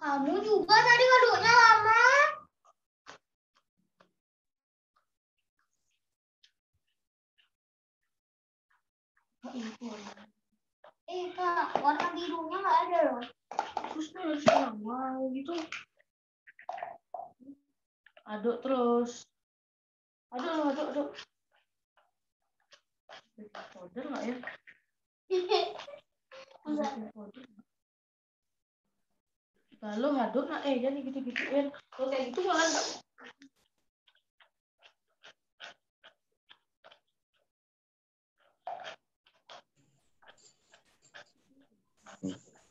Kamu juga tadi ngaduknya lama. Oh, iya, iya. Eh kak, warna birunya nggak ada loh. Terus terus kan wow gitu. Aduk terus. Aduk, aduk, aduk. Powder nggak ya? Iya, lalu hadun nak eh jadi gitu gitu kan kalau kayak gitu malah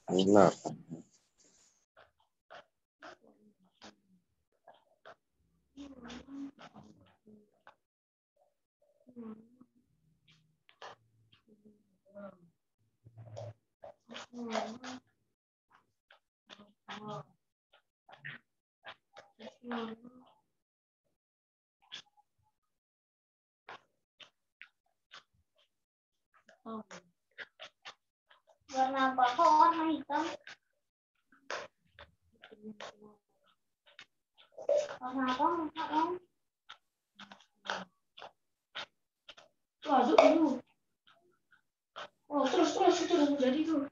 enggak Hmm. Warna apa kok warna hitam? Warna apa Warna apa? Waduh, biru. Oh, terus terus terus jadi tuh.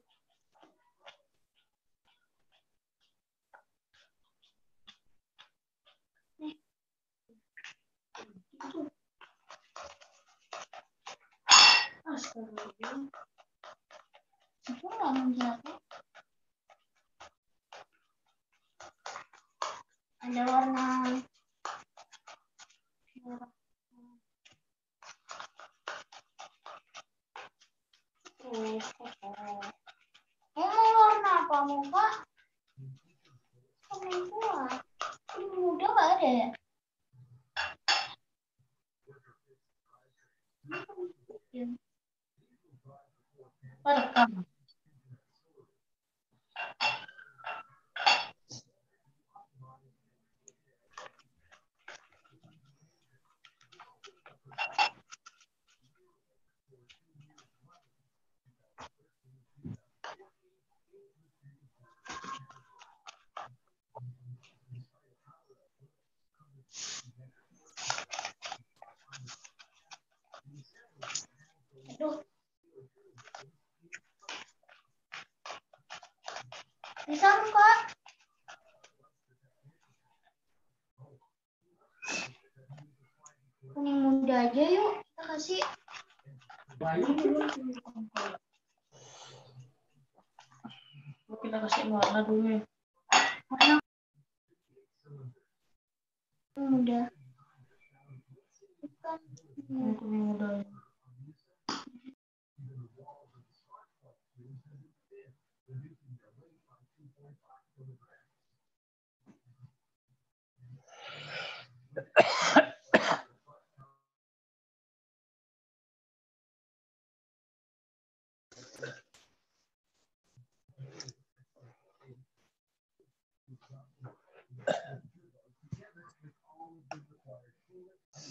siapa? Ada warna merah. Oh, oh, oh. warna apa muka? 完了，都是。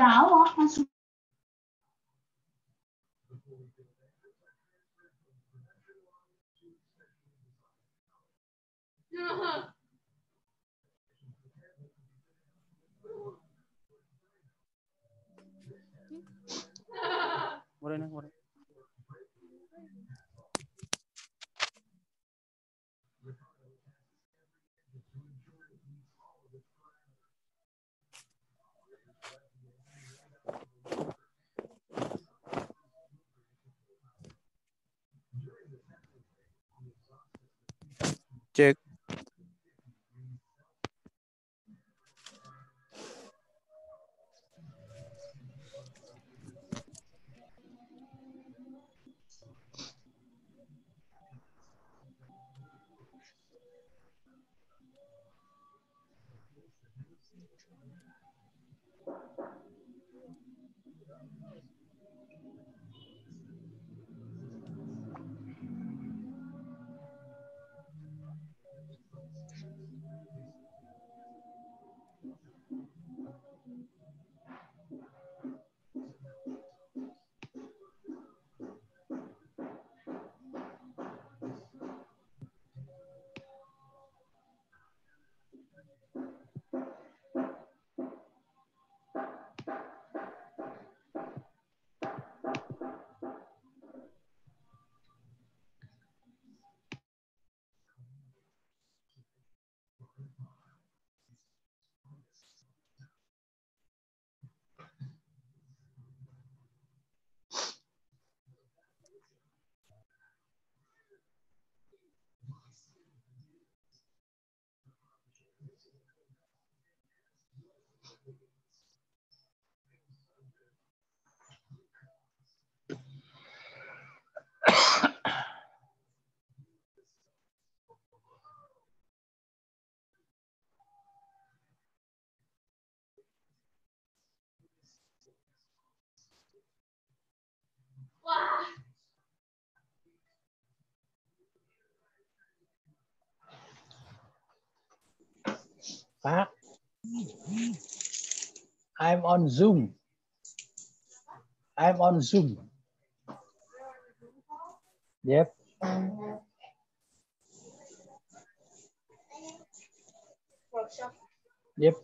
Jauh oh, masuk. Morena, morena. check Pháp. I'm on Zoom. I'm on Zoom. Yep. Workshop. Yep.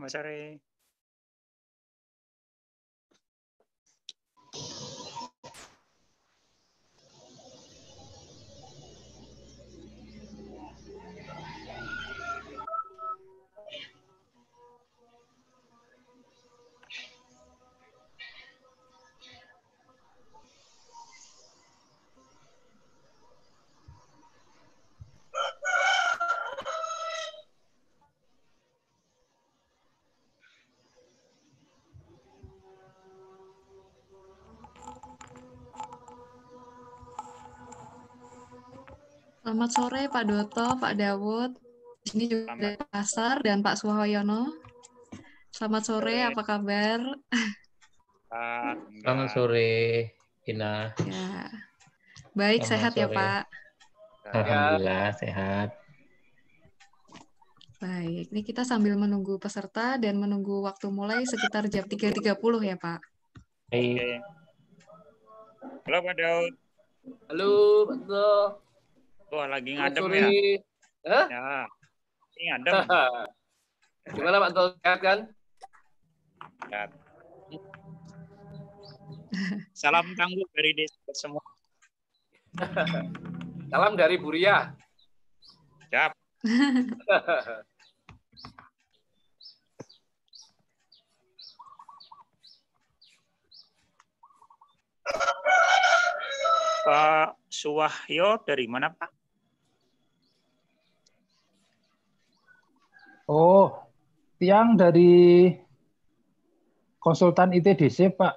Sama sore. Selamat sore Pak Doto, Pak Dawud. ini juga Selamat. ada Pasar dan Pak Suhoyono. Selamat sore, sore. apa kabar? Selamat sore, Ina. Ya. Baik, Selamat sehat ya, sore. ya Pak. Alhamdulillah, sehat. Baik, ini kita sambil menunggu peserta dan menunggu waktu mulai sekitar jam 3.30 ya Pak. Baik. Halo Pak Daud. Halo Pak Daud. Oh, lagi ngadem ya. Hah? Ya. ini ngadem. Gimana Pak Tol sehat kan? Sehat. Salam tangguh dari desa semua. Salam dari Buria. Siap. Pak Suwahyo dari mana Pak? Oh, tiang dari konsultan ITDC, Pak.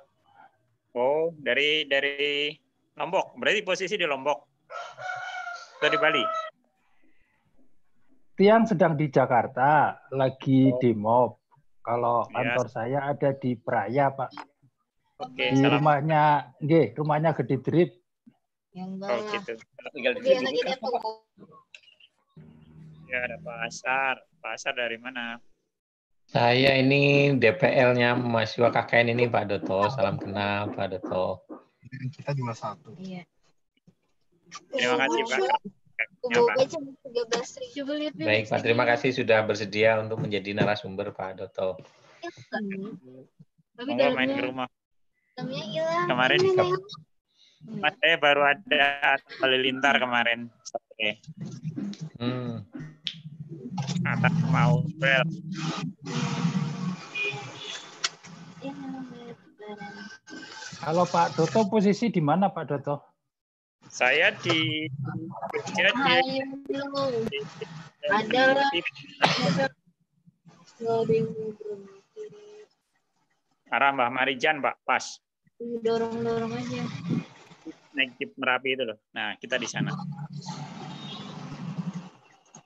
Oh, dari dari Lombok. Berarti posisi di Lombok. Atau di Bali? Tiang sedang di Jakarta, lagi oh. di Mob. Kalau ya. kantor saya ada di Praya, Pak. Oke, di salam. rumahnya, nge, rumahnya Gede Drip. Oh, gitu. Tinggal di sini. Ya ada pasar pasar dari mana? Saya ini DPL-nya mahasiswa KKN ini Pak Doto. Salam kenal Pak Doto. Kita cuma satu. Iya. Terima kasih Pak. Ya, Baik Pak, terima kasih sudah bersedia untuk menjadi narasumber Pak Doto. Tapi iya. main ke rumah. Kemarin Mas saya baru ada halilintar kemarin. Oke. Hmm atas mau bel. Kalau Pak Doto posisi di mana Pak Doto? Saya di Jogja di, di, ada arah Mbah Marijan Pak pas dorong-dorong aja naik jeep Merapi itu loh nah kita di sana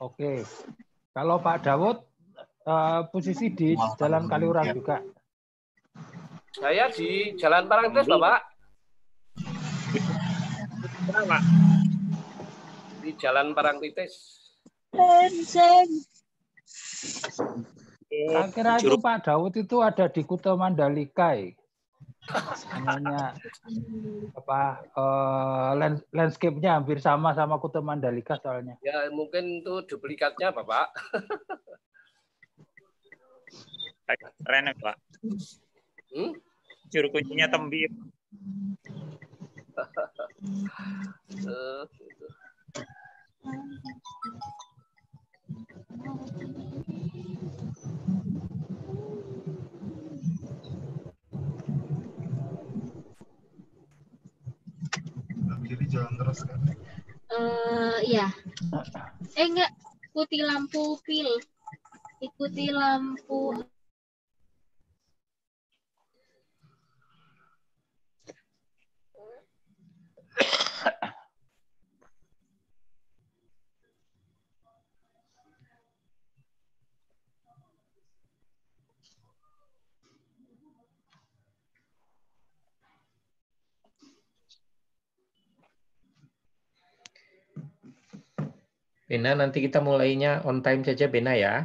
oke okay. Kalau Pak Dawud uh, posisi di Jalan Kaliurang juga. Saya di Jalan Parangtritis, Bapak. Pak. Di Jalan Parangtritis. Saya kira itu Pak Dawud itu ada di Kuto Mandalika. Eh namanya apa uh, landscape-nya hampir sama sama Kute Mandalika soalnya. Ya mungkin itu duplikatnya Bapak. Keren ya, Pak. Hmm? Juru kuncinya Tembi. uh, gitu. jadi jalan terus kan? Uh, ya. Eh enggak, ikuti lampu pil. Ikuti lampu Bena, nanti kita mulainya on time saja Bena ya.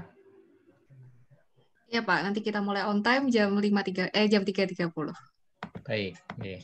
Iya Pak, nanti kita mulai on time jam 5.3 eh jam 3.30. Baik, yeah.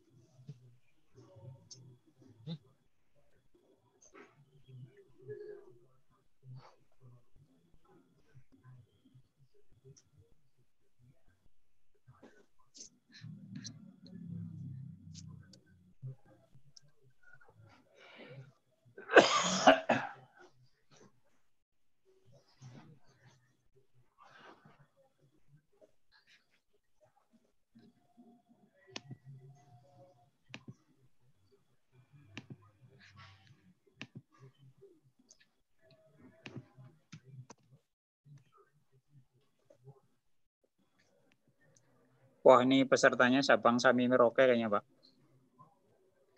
Wah ini pesertanya Sabang Sami Merauke kayaknya Pak.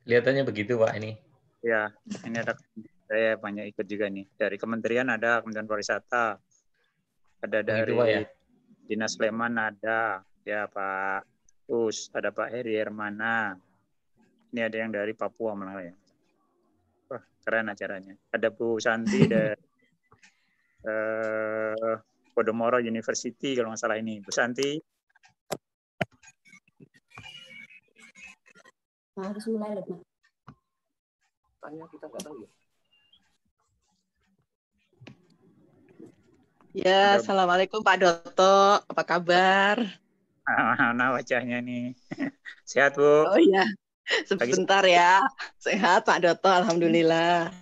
Kelihatannya begitu Pak ini. Ya, ini ada saya banyak ikut juga nih. Dari kementerian ada Kementerian Pariwisata, ada dari Pak, ya? Dinas Sleman ada, ya Pak Us, ada Pak Heri Hermana. Ini ada yang dari Papua malah ya. Wah keren acaranya. Ada Bu Santi dari eh, Podomoro University kalau nggak salah ini. Bu Santi Nah, harus mulai Lukman. Tanya kita nggak tahu ya. Ya, assalamualaikum Pak Doto, apa kabar? Mana ah, wajahnya nih? Sehat Bu? Oh iya, sebentar ya. Sehat Pak Doto, alhamdulillah.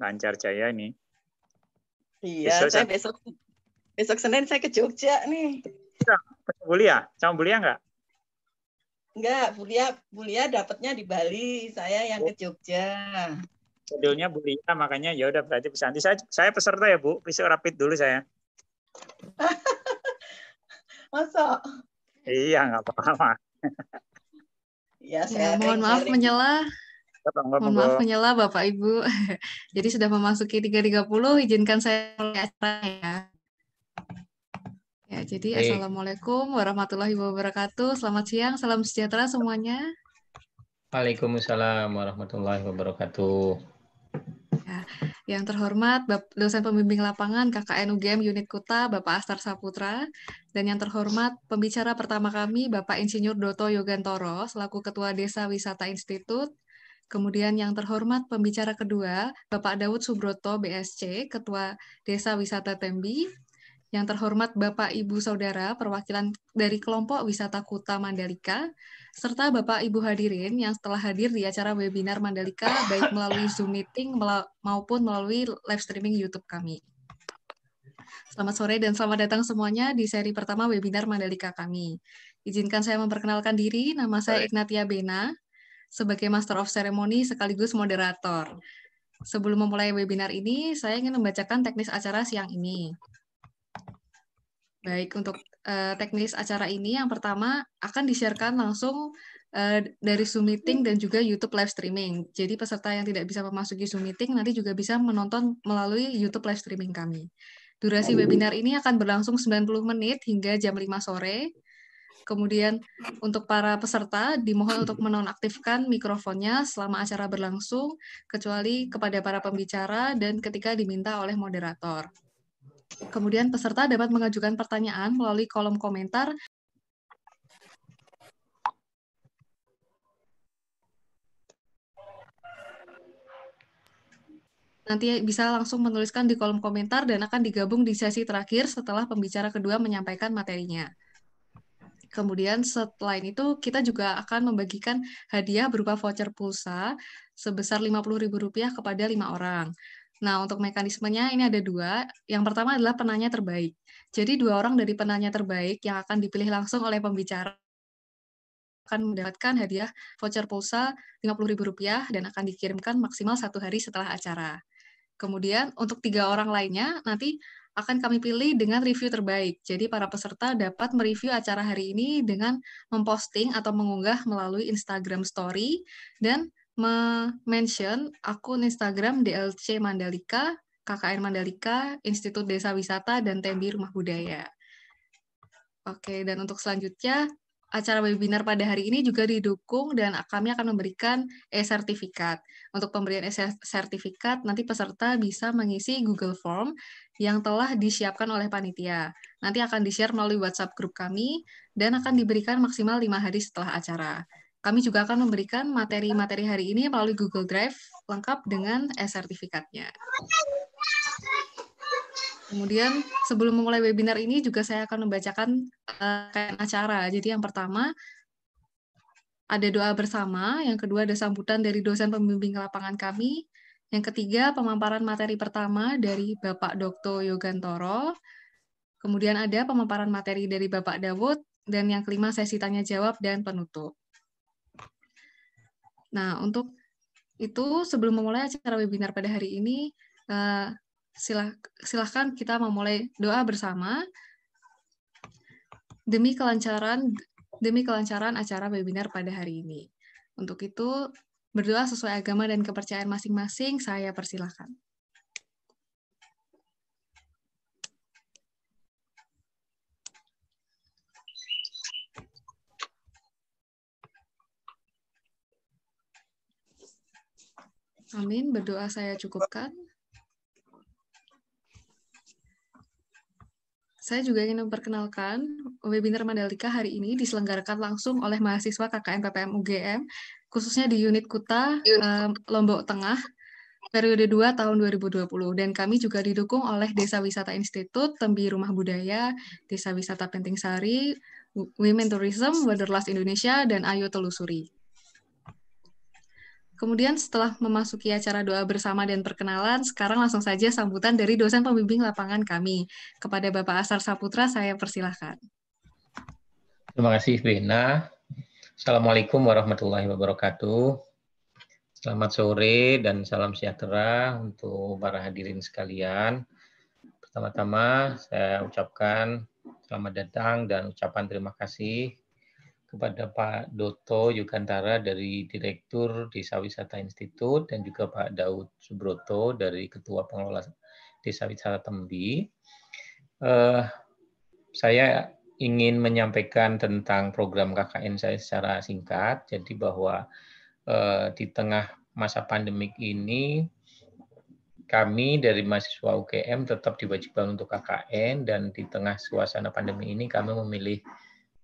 Lancar jaya nih. Iya, besok saya besok besok Senin saya ke Jogja nih. boleh ya, sama boleh nggak? Enggak, Bulia Bulia dapatnya di Bali, saya yang ke Jogja. Modelnya Bulia, makanya ya udah berarti bisa. Nanti saya, saya peserta ya Bu, bisa rapid dulu saya. Masa? Iya, enggak apa-apa. ya, saya ya, mohon maaf menyela. Mohon maaf menyela Bapak Ibu. Jadi sudah memasuki 3.30, izinkan saya mulai acara ya. Ya, jadi hey. Assalamualaikum warahmatullahi wabarakatuh. Selamat siang, salam sejahtera semuanya. Waalaikumsalam warahmatullahi wabarakatuh. Ya, yang terhormat dosen pembimbing lapangan KKN UGM Unit Kuta Bapak Astar Saputra dan yang terhormat pembicara pertama kami Bapak Insinyur Doto Yogantoro selaku Ketua Desa Wisata Institut Kemudian yang terhormat pembicara kedua, Bapak Daud Subroto, BSC, Ketua Desa Wisata Tembi, yang terhormat Bapak Ibu Saudara perwakilan dari kelompok wisata Kuta Mandalika, serta Bapak Ibu hadirin yang telah hadir di acara webinar Mandalika baik melalui Zoom meeting maupun melalui live streaming YouTube kami. Selamat sore dan selamat datang semuanya di seri pertama webinar Mandalika kami. Izinkan saya memperkenalkan diri, nama saya Ignatia Bena, sebagai Master of Ceremony sekaligus moderator. Sebelum memulai webinar ini, saya ingin membacakan teknis acara siang ini. Baik, untuk uh, teknis acara ini yang pertama akan disiarkan langsung uh, dari Zoom meeting dan juga YouTube live streaming. Jadi peserta yang tidak bisa memasuki Zoom meeting nanti juga bisa menonton melalui YouTube live streaming kami. Durasi webinar ini akan berlangsung 90 menit hingga jam 5 sore. Kemudian untuk para peserta dimohon untuk menonaktifkan mikrofonnya selama acara berlangsung kecuali kepada para pembicara dan ketika diminta oleh moderator. Kemudian peserta dapat mengajukan pertanyaan melalui kolom komentar nanti bisa langsung menuliskan di kolom komentar dan akan digabung di sesi terakhir setelah pembicara kedua menyampaikan materinya. Kemudian setelah itu kita juga akan membagikan hadiah berupa voucher pulsa sebesar Rp50.000 kepada lima orang. Nah, untuk mekanismenya ini ada dua. Yang pertama adalah penanya terbaik. Jadi dua orang dari penanya terbaik yang akan dipilih langsung oleh pembicara akan mendapatkan hadiah voucher pulsa Rp50.000 dan akan dikirimkan maksimal satu hari setelah acara. Kemudian untuk tiga orang lainnya nanti akan kami pilih dengan review terbaik. Jadi para peserta dapat mereview acara hari ini dengan memposting atau mengunggah melalui Instagram Story dan mention akun Instagram DLC Mandalika, KKN Mandalika, Institut Desa Wisata, dan Tembi Rumah Budaya. Oke, dan untuk selanjutnya, acara webinar pada hari ini juga didukung dan kami akan memberikan e-sertifikat. Untuk pemberian e-sertifikat, nanti peserta bisa mengisi Google Form yang telah disiapkan oleh panitia. Nanti akan di-share melalui WhatsApp grup kami dan akan diberikan maksimal lima hari setelah acara. Kami juga akan memberikan materi-materi hari ini melalui Google Drive lengkap dengan e-sertifikatnya. Kemudian sebelum memulai webinar ini juga saya akan membacakan uh, acara. Jadi yang pertama ada doa bersama, yang kedua ada sambutan dari dosen pembimbing lapangan kami, yang ketiga pemaparan materi pertama dari Bapak Dr. Yogantoro, kemudian ada pemaparan materi dari Bapak Dawud, dan yang kelima sesi tanya jawab dan penutup. Nah, untuk itu sebelum memulai acara webinar pada hari ini, eh, silah, silahkan kita memulai doa bersama demi kelancaran demi kelancaran acara webinar pada hari ini. Untuk itu, berdoa sesuai agama dan kepercayaan masing-masing, saya persilahkan. Amin. Berdoa saya cukupkan. Saya juga ingin memperkenalkan webinar Mandalika hari ini diselenggarakan langsung oleh mahasiswa KKN PPM UGM, khususnya di unit Kuta, Lombok Tengah, periode 2 tahun 2020. Dan kami juga didukung oleh Desa Wisata Institut, Tembi Rumah Budaya, Desa Wisata Penting Sari, Women Tourism, Wanderlust Indonesia, dan Ayu Telusuri. Kemudian setelah memasuki acara doa bersama dan perkenalan, sekarang langsung saja sambutan dari dosen pembimbing lapangan kami. Kepada Bapak Asar Saputra, saya persilahkan. Terima kasih, Bena. Assalamualaikum warahmatullahi wabarakatuh. Selamat sore dan salam sejahtera untuk para hadirin sekalian. Pertama-tama saya ucapkan selamat datang dan ucapan terima kasih kepada Pak Doto Yukantara dari Direktur Desa Wisata Institut dan juga Pak Daud Subroto dari Ketua Pengelola Desa Wisata Tembi. Uh, saya ingin menyampaikan tentang program KKN saya secara singkat, jadi bahwa uh, di tengah masa pandemik ini kami dari mahasiswa UKM tetap diwajibkan untuk KKN dan di tengah suasana pandemi ini kami memilih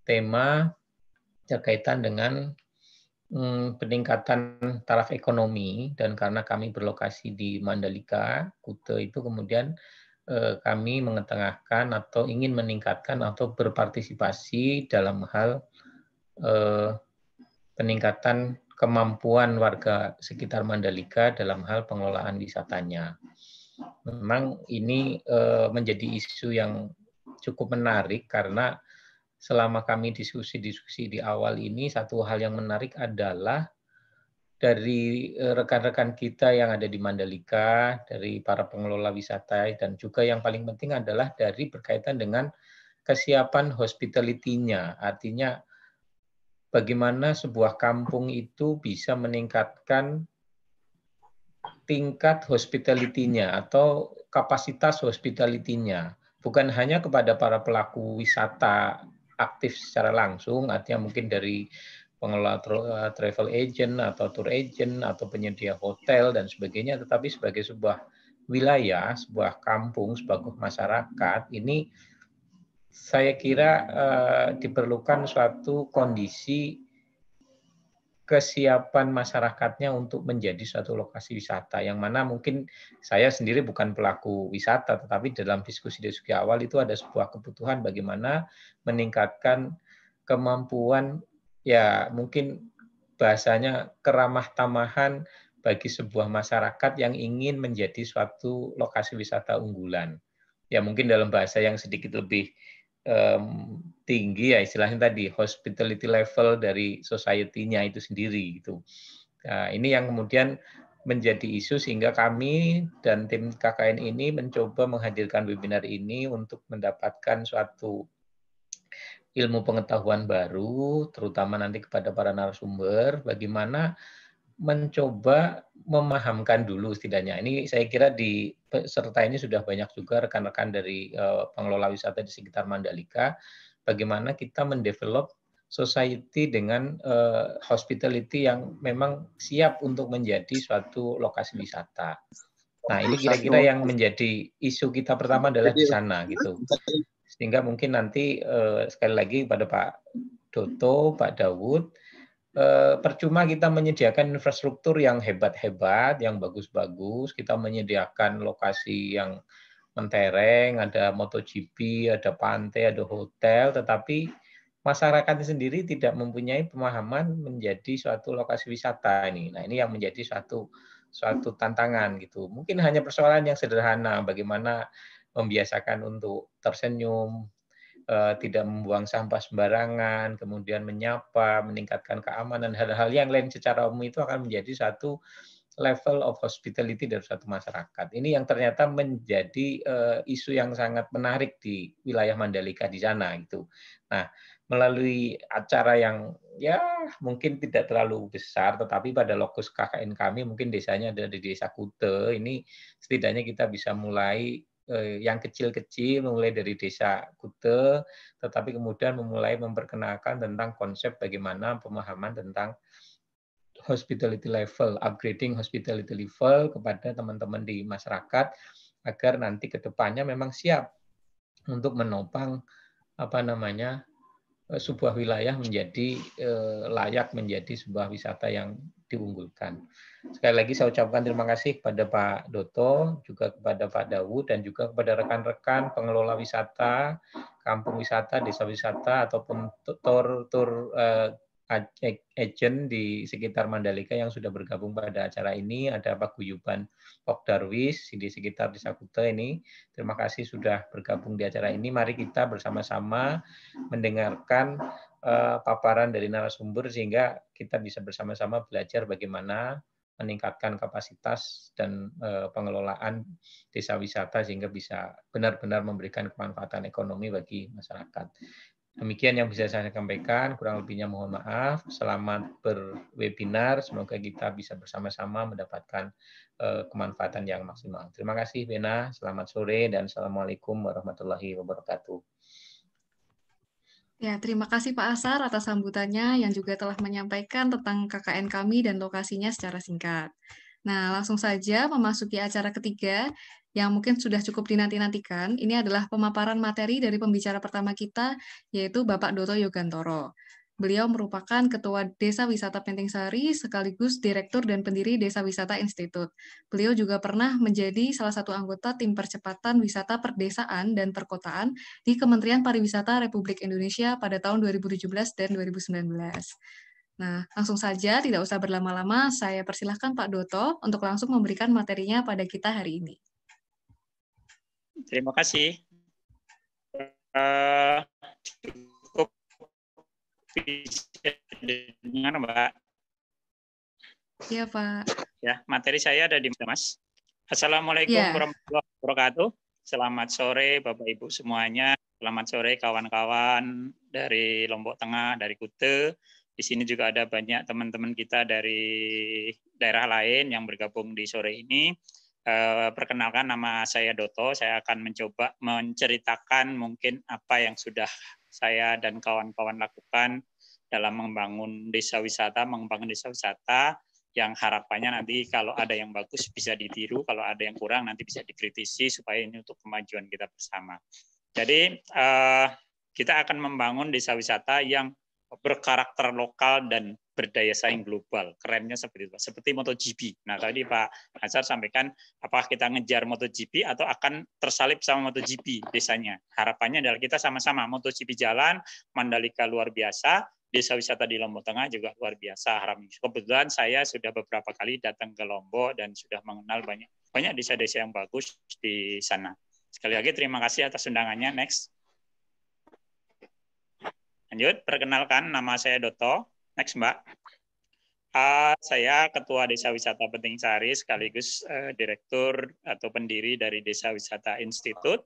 tema terkaitan dengan hmm, peningkatan taraf ekonomi dan karena kami berlokasi di Mandalika, Kuta itu kemudian eh, kami mengetengahkan atau ingin meningkatkan atau berpartisipasi dalam hal eh, peningkatan kemampuan warga sekitar Mandalika dalam hal pengelolaan wisatanya. Memang ini eh, menjadi isu yang cukup menarik karena selama kami diskusi-diskusi di awal ini satu hal yang menarik adalah dari eh, rekan-rekan kita yang ada di Mandalika, dari para pengelola wisata, dan juga yang paling penting adalah dari berkaitan dengan kesiapan hospitality-nya. Artinya, bagaimana sebuah kampung itu bisa meningkatkan tingkat hospitality-nya atau kapasitas hospitality-nya. Bukan hanya kepada para pelaku wisata aktif secara langsung, artinya mungkin dari pengelola eh, travel agent atau tour agent atau penyedia hotel dan sebagainya, tetapi sebagai sebuah wilayah, sebuah kampung, sebuah masyarakat ini saya kira uh, diperlukan suatu kondisi kesiapan masyarakatnya untuk menjadi suatu lokasi wisata yang mana mungkin saya sendiri bukan pelaku wisata tetapi dalam diskusi diskusi awal itu ada sebuah kebutuhan bagaimana meningkatkan kemampuan ya mungkin bahasanya keramah tamahan bagi sebuah masyarakat yang ingin menjadi suatu lokasi wisata unggulan ya mungkin dalam bahasa yang sedikit lebih um, tinggi ya istilahnya tadi hospitality level dari society-nya itu sendiri gitu. Nah, ini yang kemudian menjadi isu sehingga kami dan tim KKN ini mencoba menghadirkan webinar ini untuk mendapatkan suatu ilmu pengetahuan baru, terutama nanti kepada para narasumber, bagaimana mencoba memahamkan dulu setidaknya. Ini saya kira di peserta ini sudah banyak juga rekan-rekan dari uh, pengelola wisata di sekitar Mandalika bagaimana kita mendevelop society dengan uh, hospitality yang memang siap untuk menjadi suatu lokasi wisata. Nah, ini kira-kira yang menjadi isu kita pertama adalah di sana gitu. Sehingga mungkin nanti uh, sekali lagi pada Pak Doto, Pak Dawud Eh, percuma kita menyediakan infrastruktur yang hebat-hebat, yang bagus-bagus, kita menyediakan lokasi yang mentereng, ada MotoGP, ada pantai, ada hotel, tetapi masyarakatnya sendiri tidak mempunyai pemahaman menjadi suatu lokasi wisata ini. Nah, ini yang menjadi suatu suatu tantangan gitu. Mungkin hanya persoalan yang sederhana bagaimana membiasakan untuk tersenyum, Eh, tidak membuang sampah sembarangan, kemudian menyapa, meningkatkan keamanan, hal-hal yang lain secara umum itu akan menjadi satu level of hospitality dari satu masyarakat. Ini yang ternyata menjadi uh, isu yang sangat menarik di wilayah Mandalika di sana gitu. Nah, melalui acara yang ya mungkin tidak terlalu besar tetapi pada lokus KKN kami mungkin desanya ada di Desa Kute. Ini setidaknya kita bisa mulai Eh, yang kecil-kecil mulai dari desa Kute, tetapi kemudian memulai memperkenalkan tentang konsep bagaimana pemahaman tentang hospitality level, upgrading hospitality level kepada teman-teman di masyarakat agar nanti ke depannya memang siap untuk menopang apa namanya eh, sebuah wilayah menjadi eh, layak menjadi sebuah wisata yang diunggulkan. Sekali lagi saya ucapkan terima kasih kepada Pak Doto, juga kepada Pak Dawu dan juga kepada rekan-rekan pengelola wisata, kampung wisata, desa wisata, ataupun tour tour eh, agent di sekitar Mandalika yang sudah bergabung pada acara ini. Ada Pak Guyuban Pok Darwis di sekitar Desa Kuta ini. Terima kasih sudah bergabung di acara ini. Mari kita bersama-sama mendengarkan Eh, paparan dari narasumber sehingga kita bisa bersama-sama belajar bagaimana meningkatkan kapasitas dan eh, pengelolaan desa wisata sehingga bisa benar-benar memberikan kemanfaatan ekonomi bagi masyarakat. Demikian yang bisa saya sampaikan, kurang lebihnya mohon maaf. Selamat berwebinar, semoga kita bisa bersama-sama mendapatkan eh, kemanfaatan yang maksimal. Terima kasih Bena, selamat sore dan Assalamualaikum warahmatullahi wabarakatuh. Ya, terima kasih Pak Asar atas sambutannya yang juga telah menyampaikan tentang KKN kami dan lokasinya secara singkat. Nah, langsung saja memasuki acara ketiga yang mungkin sudah cukup dinanti-nantikan. Ini adalah pemaparan materi dari pembicara pertama kita, yaitu Bapak Doto Yogantoro. Beliau merupakan Ketua Desa Wisata Penting Sari sekaligus Direktur dan Pendiri Desa Wisata Institut. Beliau juga pernah menjadi salah satu anggota tim percepatan wisata perdesaan dan perkotaan di Kementerian Pariwisata Republik Indonesia pada tahun 2017 dan 2019. Nah, langsung saja, tidak usah berlama-lama, saya persilahkan Pak Doto untuk langsung memberikan materinya pada kita hari ini. Terima kasih. Uh, bisa dengar, Mbak? Iya, Pak. Ya, materi saya ada di Mas. Assalamualaikum ya. warahmatullahi wabarakatuh. Selamat sore Bapak Ibu semuanya. Selamat sore kawan-kawan dari Lombok Tengah, dari Kute. Di sini juga ada banyak teman-teman kita dari daerah lain yang bergabung di sore ini. Eh, perkenalkan nama saya Doto, saya akan mencoba menceritakan mungkin apa yang sudah saya dan kawan-kawan lakukan dalam membangun desa wisata, membangun desa wisata yang harapannya nanti kalau ada yang bagus bisa ditiru, kalau ada yang kurang nanti bisa dikritisi supaya ini untuk kemajuan kita bersama. Jadi eh, kita akan membangun desa wisata yang berkarakter lokal dan berdaya saing global. Kerennya seperti itu, seperti MotoGP. Nah, tadi Pak Nazar sampaikan apakah kita ngejar MotoGP atau akan tersalip sama MotoGP desanya. Harapannya adalah kita sama-sama MotoGP jalan, Mandalika luar biasa, desa wisata di Lombok Tengah juga luar biasa. Haram. Kebetulan saya sudah beberapa kali datang ke Lombok dan sudah mengenal banyak banyak desa-desa yang bagus di sana. Sekali lagi terima kasih atas undangannya. Next. Lanjut, perkenalkan nama saya Doto. Next, Mbak. Uh, saya Ketua Desa Wisata Penting Sari sekaligus uh, Direktur atau pendiri dari Desa Wisata Institute.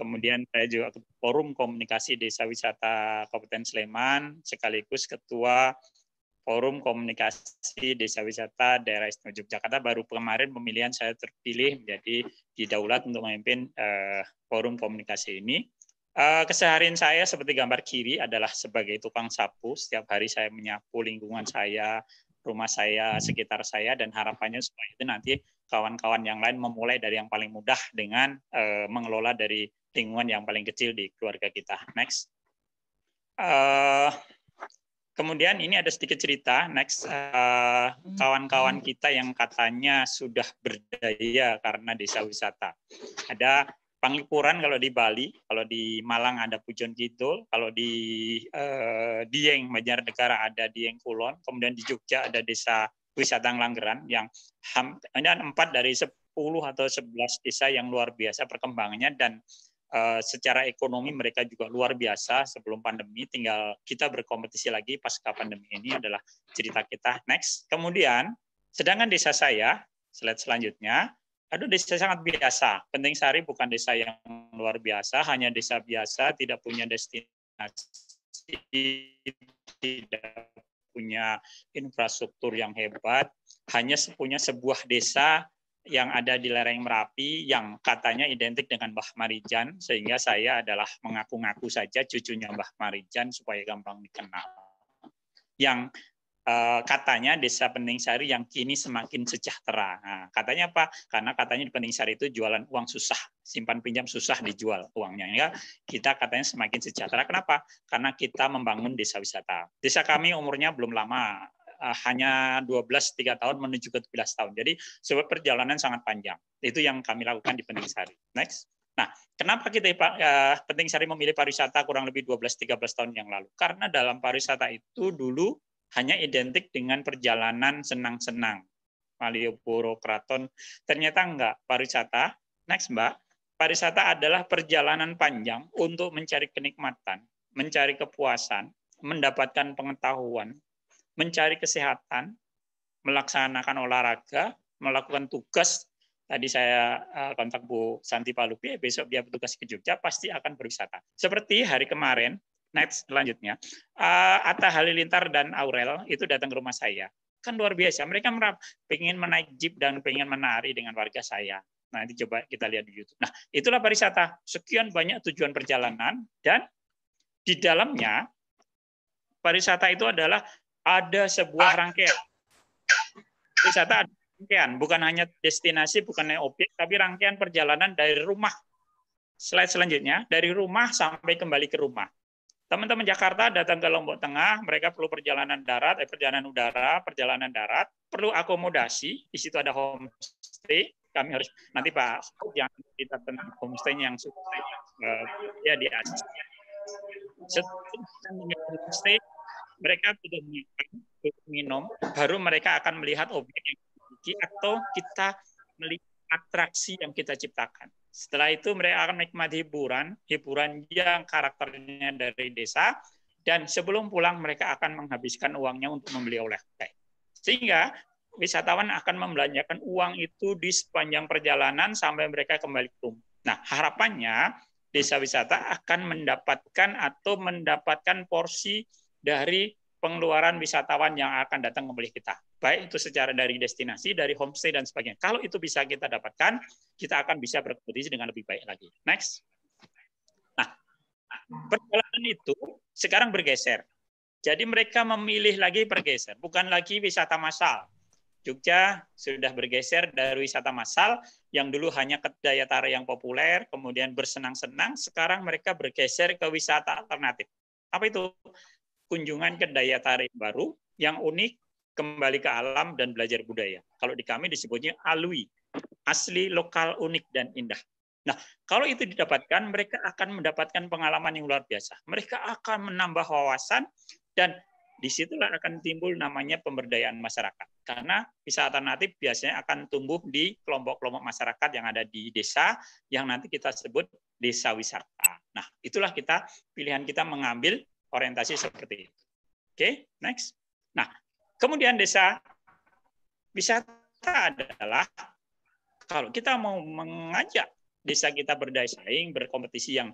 Kemudian saya juga Forum Komunikasi Desa Wisata Kabupaten Sleman sekaligus Ketua Forum Komunikasi Desa Wisata Daerah Istimewa Yogyakarta. Baru kemarin pemilihan saya terpilih menjadi didaulat untuk memimpin uh, Forum Komunikasi ini. Eh, keseharian saya seperti gambar kiri adalah sebagai tukang sapu. Setiap hari saya menyapu lingkungan saya, rumah saya, sekitar saya, dan harapannya supaya itu nanti kawan-kawan yang lain memulai dari yang paling mudah dengan uh, mengelola dari lingkungan yang paling kecil di keluarga kita. Next. Uh, kemudian ini ada sedikit cerita. Next, kawan-kawan uh, kita yang katanya sudah berdaya karena desa wisata. Ada Panglipuran kalau di Bali, kalau di Malang ada Pujon Kidul, kalau di eh, Dieng Banjarnegara ada Dieng Kulon, kemudian di Jogja ada desa wisata Langgeran yang hanya kan empat dari sepuluh atau sebelas desa yang luar biasa perkembangannya dan eh, secara ekonomi mereka juga luar biasa sebelum pandemi tinggal kita berkompetisi lagi pasca pandemi ini adalah cerita kita next kemudian sedangkan desa saya slide selanjutnya Aduh desa sangat biasa. Penting Sari bukan desa yang luar biasa, hanya desa biasa, tidak punya destinasi, tidak punya infrastruktur yang hebat, hanya punya sebuah desa yang ada di lereng Merapi yang katanya identik dengan Mbah Marijan sehingga saya adalah mengaku-ngaku saja cucunya Mbah Marijan supaya gampang dikenal. Yang Eh, katanya desa Peningsari yang kini semakin sejahtera. Nah, katanya apa? Karena katanya di Peningsari itu jualan uang susah, simpan pinjam susah dijual uangnya. Ya, kita katanya semakin sejahtera. Kenapa? Karena kita membangun desa wisata. Desa kami umurnya belum lama, eh, hanya 12-3 tahun menuju ke 17 tahun. Jadi sebuah perjalanan sangat panjang. Itu yang kami lakukan di Peningsari. Next. Nah, kenapa kita ya, eh, penting sekali memilih pariwisata kurang lebih 12-13 tahun yang lalu? Karena dalam pariwisata itu dulu hanya identik dengan perjalanan senang-senang. Malioboro Keraton. Ternyata enggak. Pariwisata, next Mbak. Pariwisata adalah perjalanan panjang untuk mencari kenikmatan, mencari kepuasan, mendapatkan pengetahuan, mencari kesehatan, melaksanakan olahraga, melakukan tugas. Tadi saya eh, kontak Bu Santi Palupi, besok dia bertugas ke Jogja, pasti akan berwisata. Seperti hari kemarin, next selanjutnya uh, Atta Halilintar dan Aurel itu datang ke rumah saya kan luar biasa mereka merap pengen menaik jeep dan pengen menari dengan warga saya Nah nanti coba kita lihat di YouTube nah itulah pariwisata sekian banyak tujuan perjalanan dan di dalamnya pariwisata itu adalah ada sebuah rangkaian Pariwisata ada rangkaian bukan hanya destinasi bukan hanya objek tapi rangkaian perjalanan dari rumah slide selanjutnya dari rumah sampai kembali ke rumah Teman-teman Jakarta datang ke Lombok Tengah, mereka perlu perjalanan darat, eh, perjalanan udara, perjalanan darat, perlu akomodasi, di situ ada homestay. Kami harus nanti Pak yang kita tentang homestay yang sudah eh, dia ya di homestay, mereka sudah makan, minum, baru mereka akan melihat objek yang dimiliki atau kita melihat atraksi yang kita ciptakan. Setelah itu mereka akan menikmati hiburan, hiburan yang karakternya dari desa, dan sebelum pulang mereka akan menghabiskan uangnya untuk membeli oleh-oleh. Sehingga wisatawan akan membelanjakan uang itu di sepanjang perjalanan sampai mereka kembali ke rumah. Nah, harapannya desa wisata akan mendapatkan atau mendapatkan porsi dari pengeluaran wisatawan yang akan datang membeli kita baik itu secara dari destinasi, dari homestay dan sebagainya. Kalau itu bisa kita dapatkan, kita akan bisa berkompetisi dengan lebih baik lagi. Next. Nah, perjalanan itu sekarang bergeser. Jadi mereka memilih lagi bergeser, bukan lagi wisata massal. Jogja sudah bergeser dari wisata massal yang dulu hanya ke daya tarik yang populer, kemudian bersenang-senang, sekarang mereka bergeser ke wisata alternatif. Apa itu? Kunjungan ke daya tarik baru yang unik, kembali ke alam dan belajar budaya. Kalau di kami disebutnya alwi, asli, lokal, unik, dan indah. Nah, kalau itu didapatkan, mereka akan mendapatkan pengalaman yang luar biasa. Mereka akan menambah wawasan dan disitulah akan timbul namanya pemberdayaan masyarakat. Karena wisata alternatif biasanya akan tumbuh di kelompok-kelompok masyarakat yang ada di desa, yang nanti kita sebut desa wisata. Nah, itulah kita pilihan kita mengambil orientasi seperti itu. Oke, okay, next. Nah, Kemudian desa wisata adalah kalau kita mau mengajak desa kita berdaya saing, berkompetisi yang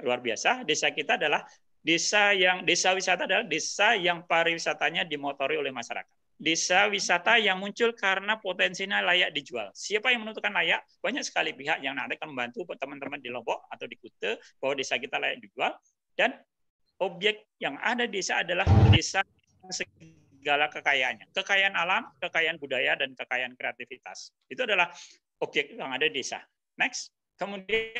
luar biasa, desa kita adalah desa yang desa wisata adalah desa yang pariwisatanya dimotori oleh masyarakat. Desa wisata yang muncul karena potensinya layak dijual. Siapa yang menentukan layak? Banyak sekali pihak yang nanti akan membantu teman-teman di Lombok atau di Kute bahwa desa kita layak dijual dan objek yang ada di desa adalah desa segala kekayaannya. Kekayaan alam, kekayaan budaya, dan kekayaan kreativitas. Itu adalah objek yang ada di desa. Next. Kemudian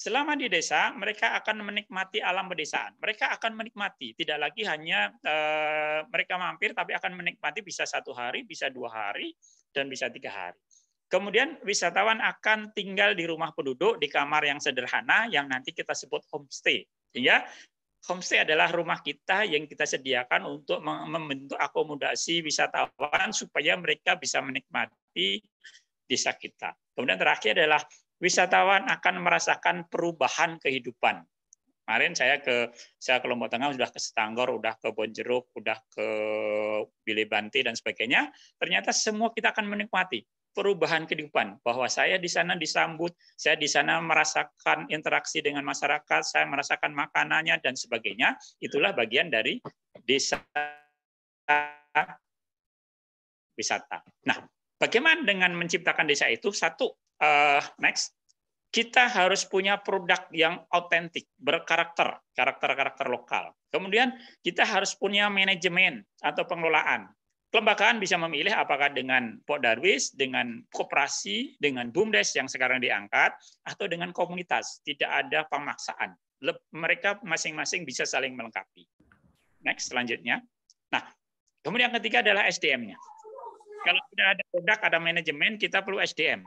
Selama di desa, mereka akan menikmati alam pedesaan. Mereka akan menikmati, tidak lagi hanya uh, mereka mampir, tapi akan menikmati bisa satu hari, bisa dua hari, dan bisa tiga hari. Kemudian wisatawan akan tinggal di rumah penduduk di kamar yang sederhana yang nanti kita sebut homestay. Ya homestay adalah rumah kita yang kita sediakan untuk membentuk akomodasi wisatawan supaya mereka bisa menikmati desa kita. Kemudian terakhir adalah wisatawan akan merasakan perubahan kehidupan. Kemarin saya ke saya ke Lombok Tengah sudah ke Setanggor, sudah ke Bonjeruk, sudah ke Bilebanti dan sebagainya. Ternyata semua kita akan menikmati perubahan kehidupan bahwa saya di sana disambut, saya di sana merasakan interaksi dengan masyarakat, saya merasakan makanannya dan sebagainya. Itulah bagian dari desa wisata. Nah, bagaimana dengan menciptakan desa itu? Satu, uh, next, kita harus punya produk yang otentik berkarakter, karakter-karakter lokal. Kemudian kita harus punya manajemen atau pengelolaan. Kelembagaan bisa memilih apakah dengan Pok Darwis, dengan koperasi, dengan BUMDes yang sekarang diangkat, atau dengan komunitas. Tidak ada pemaksaan. Mereka masing-masing bisa saling melengkapi. Next, selanjutnya. Nah, kemudian yang ketiga adalah SDM-nya. Kalau sudah ada produk, ada manajemen, kita perlu SDM.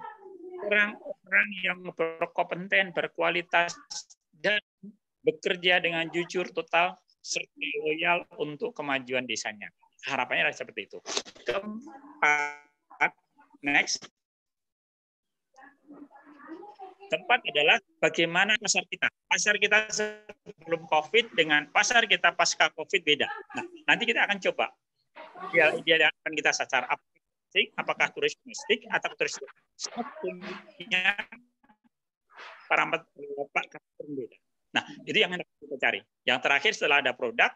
Orang-orang yang berkompeten, berkualitas, dan bekerja dengan jujur, total, serta loyal untuk kemajuan desanya harapannya adalah seperti itu. Keempat, next. Keempat adalah bagaimana pasar kita. Pasar kita sebelum COVID dengan pasar kita pasca COVID beda. Nah, nanti kita akan coba. Dia, dia akan kita sasar apakah turis domestik atau turis punya parameter Pak berbeda. Nah, itu yang kita cari. Yang terakhir setelah ada produk,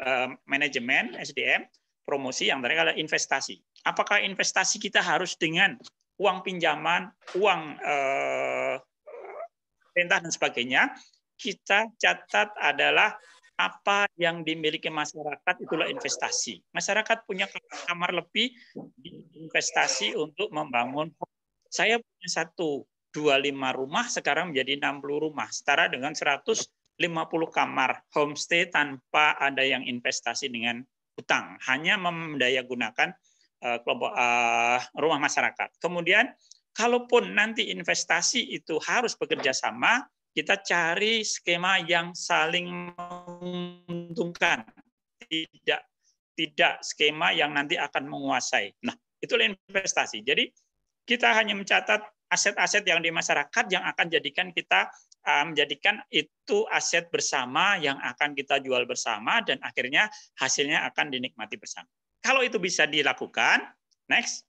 Eh, manajemen SDM, promosi, yang terakhir adalah investasi. Apakah investasi kita harus dengan uang pinjaman, uang pemerintah perintah dan sebagainya? Kita catat adalah apa yang dimiliki masyarakat itulah investasi. Masyarakat punya kamar lebih di investasi untuk membangun. Saya punya satu 25 rumah sekarang menjadi 60 rumah setara dengan 100 50 kamar homestay tanpa ada yang investasi dengan hutang, hanya memdaya gunakan eh, kelompok eh, rumah masyarakat. Kemudian kalaupun nanti investasi itu harus bekerja sama, kita cari skema yang saling menguntungkan, tidak tidak skema yang nanti akan menguasai. Nah, itulah investasi. Jadi kita hanya mencatat aset-aset yang di masyarakat yang akan jadikan kita Ah, menjadikan itu aset bersama yang akan kita jual bersama dan akhirnya hasilnya akan dinikmati bersama. Kalau itu bisa dilakukan, next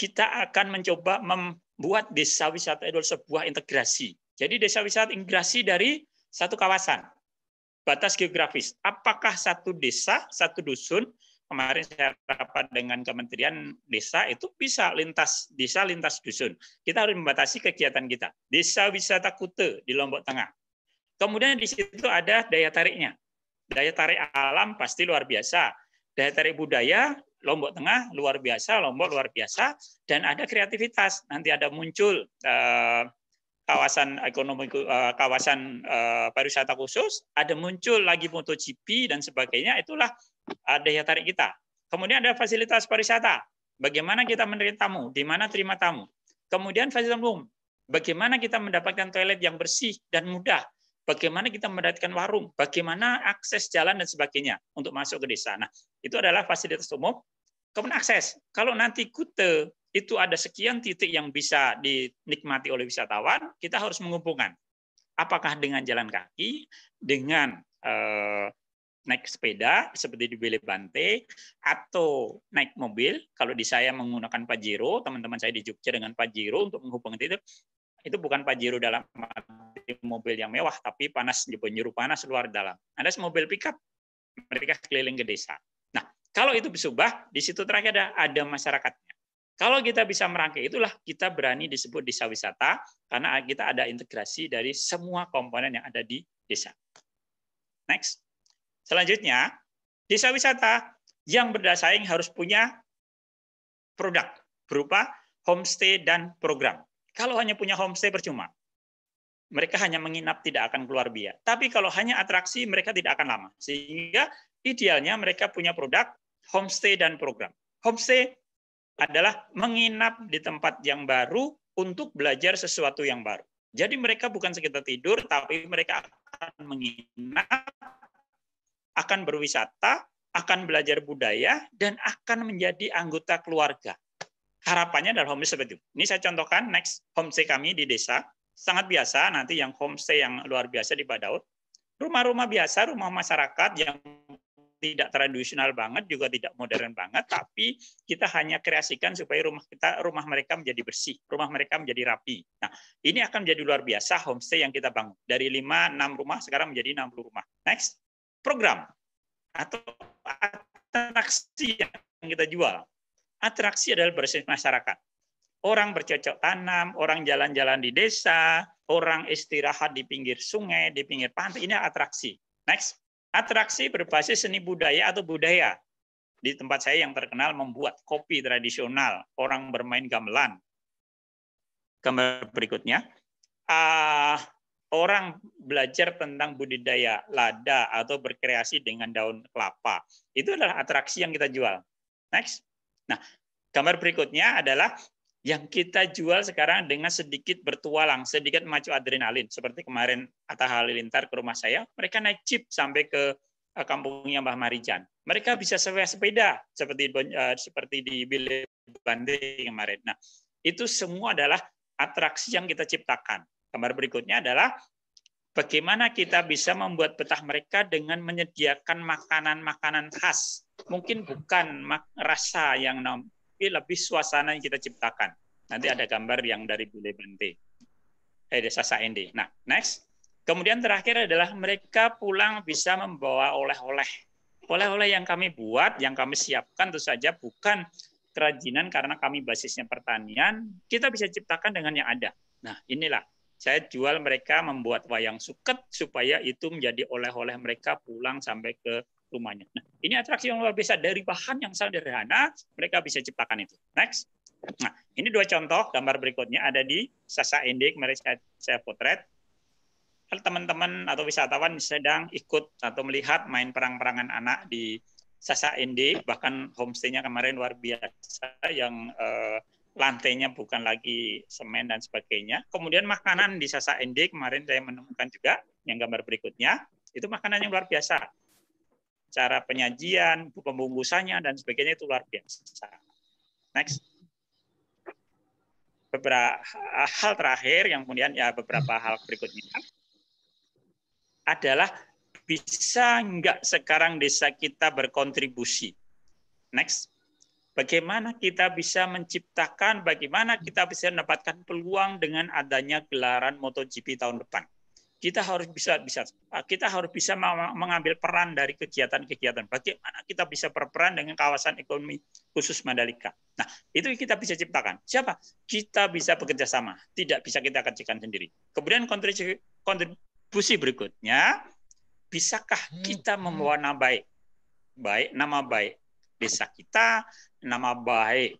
kita akan mencoba membuat desa wisata itu sebuah integrasi. Jadi desa wisata integrasi dari satu kawasan, batas geografis. Apakah satu desa, satu dusun kemarin saya rapat dengan Kementerian Desa itu bisa lintas desa lintas dusun. Kita harus membatasi kegiatan kita. Desa wisata Kute di Lombok Tengah. Kemudian di situ ada daya tariknya. Daya tarik alam pasti luar biasa. Daya tarik budaya Lombok Tengah luar biasa, Lombok luar biasa dan ada kreativitas. Nanti ada muncul eh, kawasan ekonomi eh, kawasan eh, pariwisata khusus, ada muncul lagi MotoGP dan sebagainya, itulah uh, daya tarik kita. Kemudian ada fasilitas pariwisata, bagaimana kita menerima tamu, di mana terima tamu. Kemudian fasilitas umum, bagaimana kita mendapatkan toilet yang bersih dan mudah, bagaimana kita mendapatkan warung, bagaimana akses jalan dan sebagainya untuk masuk ke desa. Nah, itu adalah fasilitas umum. Kemudian akses, kalau nanti Kute itu ada sekian titik yang bisa dinikmati oleh wisatawan, kita harus menghubungkan. Apakah dengan jalan kaki, dengan eh, naik sepeda seperti di Bile Bante atau naik mobil. Kalau di saya menggunakan Pajero, teman-teman saya di Jogja dengan Pajero untuk menghubungkan titik itu bukan Pajero dalam mobil yang mewah, tapi panas penyeru panas luar dalam. Ada mobil pickup, mereka keliling ke desa. Nah, kalau itu berubah, di situ terakhir ada ada masyarakatnya. Kalau kita bisa merangkai itulah kita berani disebut desa wisata karena kita ada integrasi dari semua komponen yang ada di desa. Next. Selanjutnya, desa wisata yang berdasarkan harus punya produk berupa homestay dan program. Kalau hanya punya homestay percuma. Mereka hanya menginap tidak akan keluar biaya. Tapi kalau hanya atraksi mereka tidak akan lama. Sehingga idealnya mereka punya produk homestay dan program. Homestay adalah menginap di tempat yang baru untuk belajar sesuatu yang baru. Jadi mereka bukan sekitar tidur, tapi mereka akan menginap, akan berwisata, akan belajar budaya, dan akan menjadi anggota keluarga. Harapannya adalah homestay seperti itu. Ini saya contohkan next homestay kami di desa. Sangat biasa nanti yang homestay yang luar biasa di Badaut. Rumah-rumah biasa, rumah masyarakat yang tidak tradisional banget juga tidak modern banget tapi kita hanya kreasikan supaya rumah kita rumah mereka menjadi bersih rumah mereka menjadi rapi nah ini akan menjadi luar biasa homestay yang kita bangun dari 5 6 rumah sekarang menjadi 60 rumah next program atau atraksi yang kita jual atraksi adalah bersih masyarakat orang bercocok tanam orang jalan-jalan di desa orang istirahat di pinggir sungai di pinggir pantai ini atraksi next Atraksi berbasis seni budaya atau budaya. Di tempat saya yang terkenal membuat kopi tradisional, orang bermain gamelan. Gambar berikutnya. Uh, orang belajar tentang budidaya lada atau berkreasi dengan daun kelapa. Itu adalah atraksi yang kita jual. Next. Nah, gambar berikutnya adalah yang kita jual sekarang dengan sedikit bertualang, sedikit macu adrenalin. Seperti kemarin Atta Halilintar ke rumah saya, mereka naik chip sampai ke eh, kampungnya Mbah Marijan. Mereka bisa sewa sepeda seperti eh, seperti di Bile Bande kemarin. Nah, itu semua adalah atraksi yang kita ciptakan. Kamar berikutnya adalah bagaimana kita bisa membuat betah mereka dengan menyediakan makanan-makanan khas. Mungkin bukan rasa yang tapi lebih suasana yang kita ciptakan. Nanti ada gambar yang dari Bile Bante. Eh, Desa Saende. Nah, next. Kemudian terakhir adalah mereka pulang bisa membawa oleh-oleh. Oleh-oleh yang kami buat, yang kami siapkan itu saja bukan kerajinan karena kami basisnya pertanian, kita bisa ciptakan dengan yang ada. Nah, inilah saya jual mereka membuat wayang suket supaya itu menjadi oleh-oleh mereka pulang sampai ke rumahnya. Nah, ini atraksi yang luar biasa dari bahan yang sangat sederhana mereka bisa ciptakan itu. Next. Nah, ini dua contoh gambar berikutnya ada di Sasa Indik, Mereka saya, saya potret. Kalau teman-teman atau wisatawan sedang ikut atau melihat main perang-perangan anak di Sasa Indik, bahkan homestay-nya kemarin luar biasa yang eh, lantainya bukan lagi semen dan sebagainya. Kemudian makanan di Sasa Indik kemarin saya menemukan juga yang gambar berikutnya itu makanan yang luar biasa cara penyajian, pembungkusannya, dan sebagainya itu luar biasa. Next. Beberapa hal terakhir yang kemudian ya beberapa hal berikutnya adalah bisa nggak sekarang desa kita berkontribusi. Next. Bagaimana kita bisa menciptakan, bagaimana kita bisa mendapatkan peluang dengan adanya gelaran MotoGP tahun depan kita harus bisa bisa eh, kita harus bisa mengambil peran dari kegiatan-kegiatan. Bagaimana kita bisa berperan dengan kawasan ekonomi khusus Mandalika? Nah, itu kita bisa ciptakan. Siapa? Kita bisa bekerja sama. Tidak bisa kita kerjakan sendiri. Kemudian kontribusi, kontribusi berikutnya, bisakah hmm. kita membawa nama baik, baik nama baik desa kita, nama baik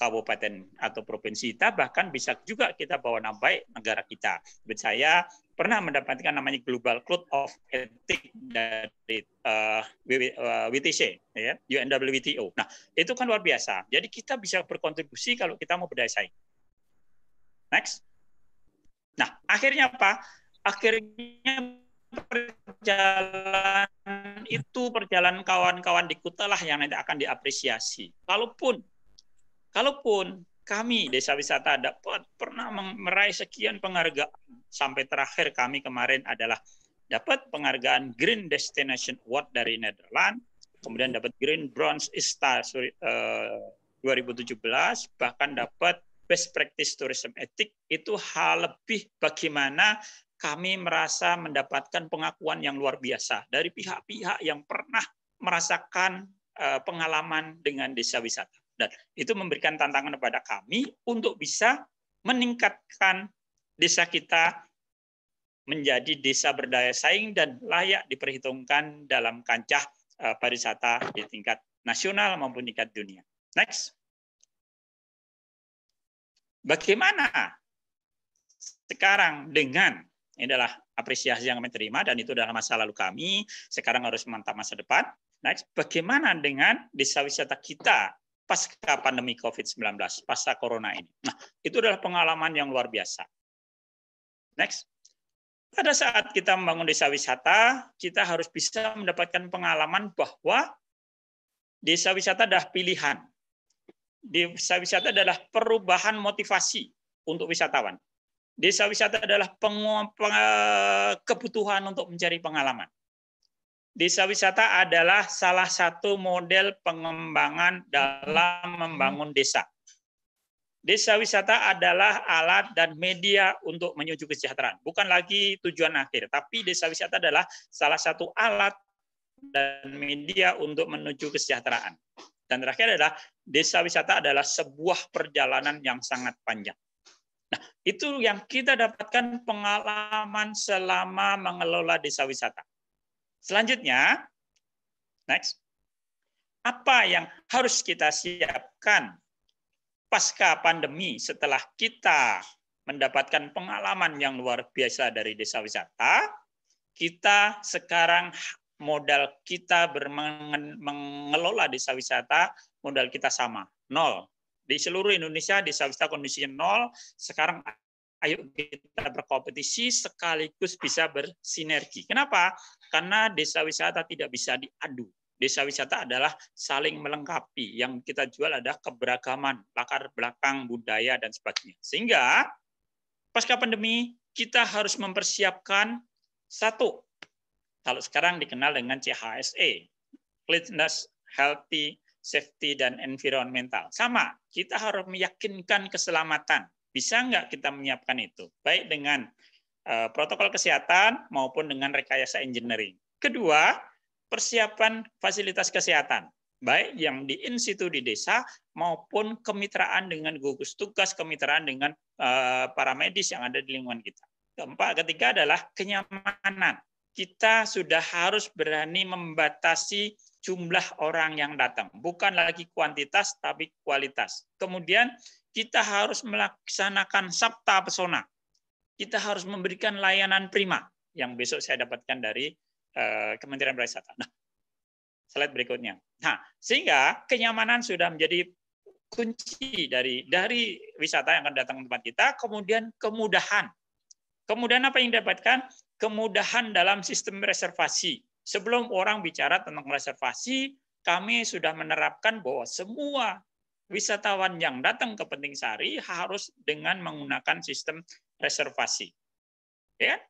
kabupaten atau provinsi kita, bahkan bisa juga kita bawa nama baik negara kita. saya pernah mendapatkan namanya Global Code of Ethics dari uh, eh, WTC, eh, ya, UNWTO. Nah, itu kan luar biasa. Jadi kita bisa berkontribusi kalau kita mau berdaya saing. Next. Nah, akhirnya apa? Akhirnya perjalanan itu perjalanan kawan-kawan di Kuta lah yang nanti akan diapresiasi. Kalaupun Kalaupun kami desa wisata dapat pernah meraih sekian penghargaan sampai terakhir kami kemarin adalah dapat penghargaan Green Destination Award dari Nederland, kemudian dapat Green Bronze Star 2017, eh, bahkan dapat Best Practice Tourism Ethic itu hal lebih bagaimana kami merasa mendapatkan pengakuan yang luar biasa dari pihak-pihak yang pernah merasakan eh, pengalaman dengan desa wisata. Dan itu memberikan tantangan kepada kami untuk bisa meningkatkan desa kita menjadi desa berdaya saing dan layak diperhitungkan dalam kancah eh, pariwisata di tingkat nasional maupun tingkat dunia. Next. Bagaimana sekarang dengan ini adalah apresiasi yang kami terima dan itu adalah masa lalu kami. Sekarang harus mantap masa depan. Next, bagaimana dengan desa wisata kita pasca pandemi COVID-19, pasca corona ini. Nah, itu adalah pengalaman yang luar biasa. Next. Pada saat kita membangun desa wisata, kita harus bisa mendapatkan pengalaman bahwa desa wisata adalah pilihan. Desa wisata adalah perubahan motivasi untuk wisatawan. Desa wisata adalah eh, kebutuhan untuk mencari pengalaman. Desa wisata adalah salah satu model pengembangan dalam membangun desa. Desa wisata adalah alat dan media untuk menuju kesejahteraan, bukan lagi tujuan akhir, tapi desa wisata adalah salah satu alat dan media untuk menuju kesejahteraan. Dan terakhir adalah desa wisata adalah sebuah perjalanan yang sangat panjang. Nah, itu yang kita dapatkan pengalaman selama mengelola desa wisata. Selanjutnya, next. Apa yang harus kita siapkan pasca pandemi setelah kita mendapatkan pengalaman yang luar biasa dari desa wisata? Kita sekarang modal kita mengelola desa wisata, modal kita sama, nol. Di seluruh Indonesia desa wisata kondisinya nol, sekarang ayo kita berkompetisi sekaligus bisa bersinergi. Kenapa? Karena desa wisata tidak bisa diadu. Desa wisata adalah saling melengkapi. Yang kita jual adalah keberagaman, latar belakang, budaya, dan sebagainya. Sehingga pasca pandemi kita harus mempersiapkan satu, kalau sekarang dikenal dengan CHSE, Cleanliness, Healthy, Safety, dan Environmental. Sama, kita harus meyakinkan keselamatan bisa nggak kita menyiapkan itu? Baik dengan eh, protokol kesehatan maupun dengan rekayasa engineering. Kedua, persiapan fasilitas kesehatan, baik yang di institut di desa maupun kemitraan dengan gugus tugas, kemitraan dengan eh, para medis yang ada di lingkungan kita. Keempat, ketiga adalah kenyamanan. Kita sudah harus berani membatasi jumlah orang yang datang, bukan lagi kuantitas tapi kualitas. Kemudian kita harus melaksanakan sabta pesona. Kita harus memberikan layanan prima yang besok saya dapatkan dari eh, Kementerian Pariwisata. Nah, slide berikutnya. Nah, sehingga kenyamanan sudah menjadi kunci dari dari wisata yang akan datang ke tempat kita, kemudian kemudahan. Kemudian apa yang didapatkan? Kemudahan dalam sistem reservasi. Sebelum orang bicara tentang reservasi, kami sudah menerapkan bahwa semua wisatawan yang datang ke Penting Sari harus dengan menggunakan sistem reservasi. Ya kan?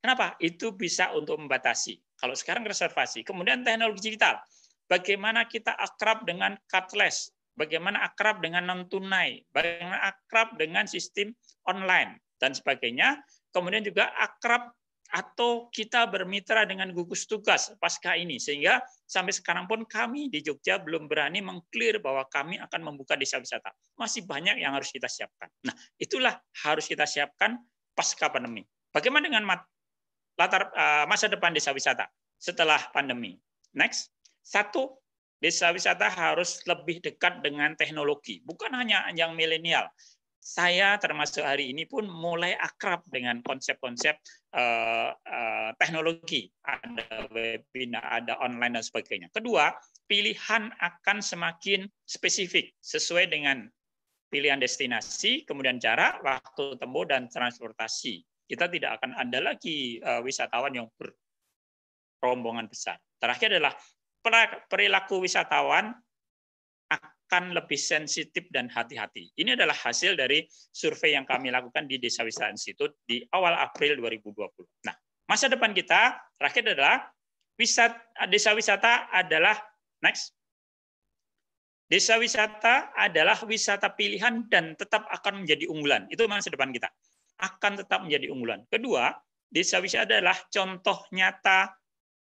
Kenapa? Itu bisa untuk membatasi. Kalau sekarang reservasi. Kemudian teknologi digital. Bagaimana kita akrab dengan cardless? Bagaimana akrab dengan non-tunai? Bagaimana akrab dengan sistem online? Dan sebagainya. Kemudian juga akrab atau kita bermitra dengan gugus tugas pasca ini sehingga sampai sekarang pun kami di Jogja belum berani mengklir bahwa kami akan membuka desa wisata. Masih banyak yang harus kita siapkan. Nah, itulah harus kita siapkan pasca pandemi. Bagaimana dengan latar eh, masa depan desa wisata setelah pandemi? Next. Satu, desa wisata harus lebih dekat dengan teknologi, bukan hanya yang milenial, saya termasuk hari ini pun mulai akrab dengan konsep-konsep uh, uh, teknologi, ada webinar, ada online dan sebagainya. Kedua, pilihan akan semakin spesifik sesuai dengan pilihan destinasi, kemudian jarak, waktu tempuh dan transportasi. Kita tidak akan ada lagi uh, wisatawan yang berrombongan besar. Terakhir adalah perilaku wisatawan akan lebih sensitif dan hati-hati. Ini adalah hasil dari survei yang kami lakukan di Desa Wisata Institute di awal April 2020. Nah, masa depan kita terakhir adalah wisata, desa wisata adalah next Desa wisata adalah wisata pilihan dan tetap akan menjadi unggulan. Itu masa depan kita. Akan tetap menjadi unggulan. Kedua, desa wisata adalah contoh nyata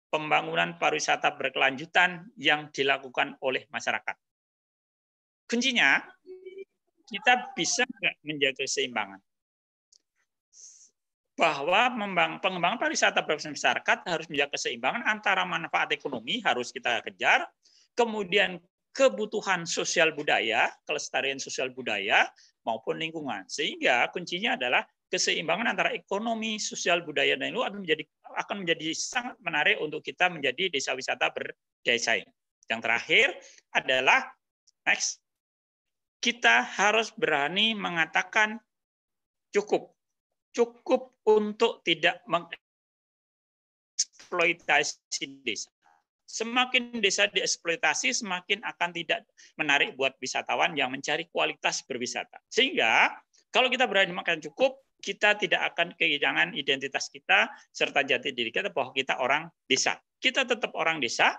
pembangunan pariwisata berkelanjutan yang dilakukan oleh masyarakat kuncinya kita bisa nggak menjaga keseimbangan bahwa pengembangan pariwisata berbasis masyarakat harus menjaga keseimbangan antara manfaat ekonomi harus kita kejar, kemudian kebutuhan sosial budaya, kelestarian sosial budaya maupun lingkungan. Sehingga kuncinya adalah keseimbangan antara ekonomi, sosial budaya dan itu akan menjadi akan menjadi sangat menarik untuk kita menjadi desa wisata berdesain. Yang terakhir adalah next kita harus berani mengatakan cukup. Cukup untuk tidak mengeksploitasi desa. Semakin desa dieksploitasi, semakin akan tidak menarik buat wisatawan yang mencari kualitas berwisata. Sehingga kalau kita berani makan cukup, kita tidak akan kehilangan identitas kita serta jati diri kita bahwa kita orang desa. Kita tetap orang desa,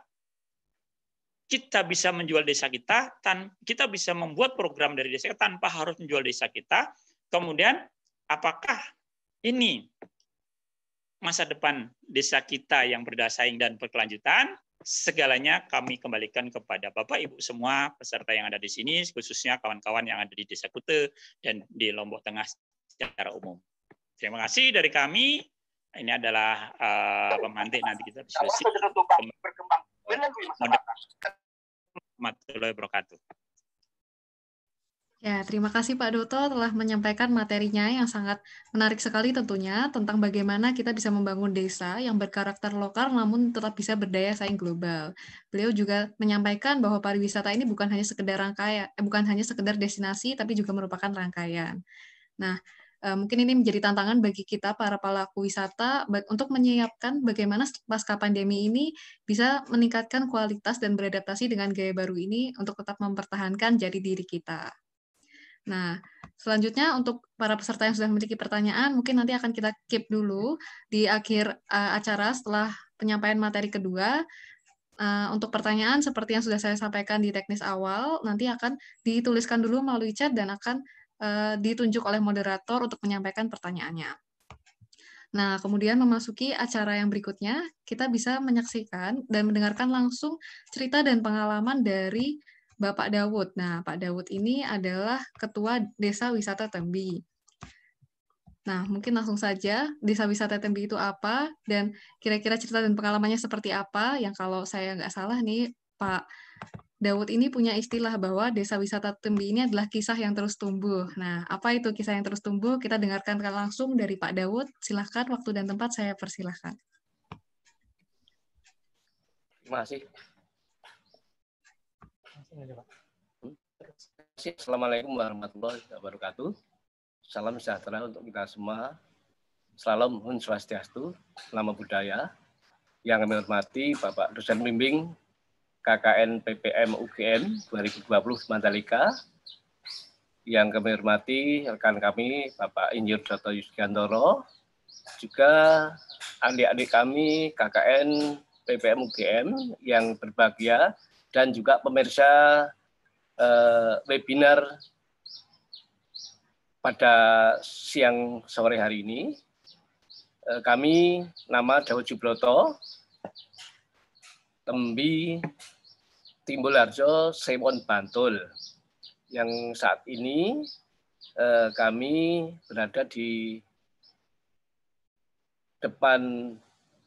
kita bisa menjual desa kita, tan kita bisa membuat program dari desa kita tanpa harus menjual desa kita. Kemudian apakah ini masa depan desa kita yang berdasaing dan berkelanjutan? Segalanya kami kembalikan kepada Bapak Ibu semua peserta yang ada di sini, khususnya kawan-kawan yang ada di Desa Kute dan di Lombok Tengah secara umum. Terima kasih dari kami. Ini adalah uh, pemantik nanti kita diskusi. Berkembang Ya, terima kasih Pak Doto telah menyampaikan materinya yang sangat menarik sekali tentunya tentang bagaimana kita bisa membangun desa yang berkarakter lokal namun tetap bisa berdaya saing global. Beliau juga menyampaikan bahwa pariwisata ini bukan hanya sekedar rangkaian, eh, bukan hanya sekedar destinasi tapi juga merupakan rangkaian. Nah, Eh, mungkin ini menjadi tantangan bagi kita para pelaku wisata untuk menyiapkan bagaimana pasca pandemi ini bisa meningkatkan kualitas dan beradaptasi dengan gaya baru ini untuk tetap mempertahankan jadi diri kita. Nah, selanjutnya untuk para peserta yang sudah memiliki pertanyaan, mungkin nanti akan kita keep dulu di akhir eh, acara setelah penyampaian materi kedua. Eh, untuk pertanyaan seperti yang sudah saya sampaikan di teknis awal, nanti akan dituliskan dulu melalui chat dan akan Eh, ditunjuk oleh moderator untuk menyampaikan pertanyaannya. Nah, kemudian memasuki acara yang berikutnya, kita bisa menyaksikan dan mendengarkan langsung cerita dan pengalaman dari Bapak Dawud. Nah, Pak Dawud ini adalah Ketua Desa Wisata Tembi. Nah, mungkin langsung saja Desa Wisata Tembi itu apa dan kira-kira cerita dan pengalamannya seperti apa yang kalau saya nggak salah nih Pak Dawud ini punya istilah bahwa desa wisata Tembi ini adalah kisah yang terus tumbuh. Nah, apa itu kisah yang terus tumbuh? Kita dengarkan langsung dari Pak Dawud. Silahkan, waktu dan tempat saya persilahkan. Terima kasih. Assalamualaikum warahmatullahi wabarakatuh. Salam sejahtera untuk kita semua. Salam Hun Swastiastu, nama budaya. Yang kami hormati Bapak dosen bimbing KKN PPM UGM 2020 Mandalika yang kami hormati rekan kami Bapak Injur Dr. Yusgantoro juga adik-adik kami KKN PPM UGM yang berbahagia dan juga pemirsa eh, webinar pada siang sore hari ini eh, kami nama Dawud Jubloto Tembi Timbul Arjo, Semon Bantul yang saat ini eh, kami berada di depan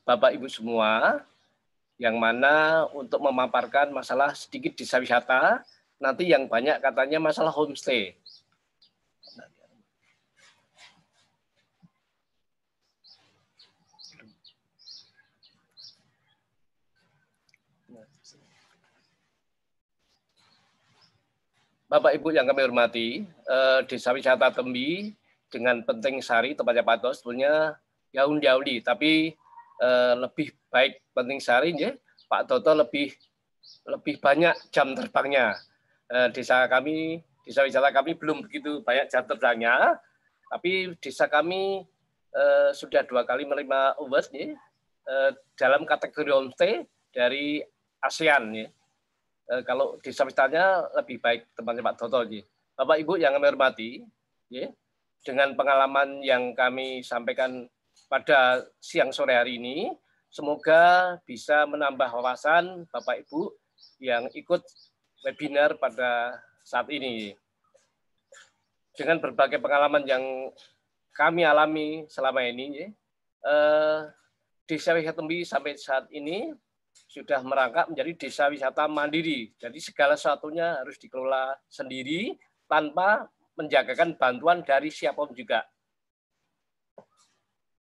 Bapak Ibu semua yang mana untuk memaparkan masalah sedikit desa wisata nanti yang banyak katanya masalah homestay. Bapak Ibu yang kami hormati, eh, Desa Wisata Tembi dengan penting sari tempatnya patos punya yaun yauli tapi eh, lebih baik penting sari ya Pak Toto lebih lebih banyak jam terbangnya. Eh, desa kami, desa wisata kami belum begitu banyak jam terbangnya, tapi desa kami eh, sudah dua kali menerima award ya, eh, dalam kategori Omte dari ASEAN ya. Eh, kalau di sampingnya lebih baik tempatnya Pak Toto. aja. Bapak Ibu yang kami hormati, ya, dengan pengalaman yang kami sampaikan pada siang sore hari ini, semoga bisa menambah wawasan Bapak Ibu yang ikut webinar pada saat ini. Dengan berbagai pengalaman yang kami alami selama ini, ya, eh, di Wihatembi sampai saat ini sudah merangkak menjadi desa wisata mandiri. Jadi segala sesuatunya harus dikelola sendiri tanpa menjagakan bantuan dari siapapun juga.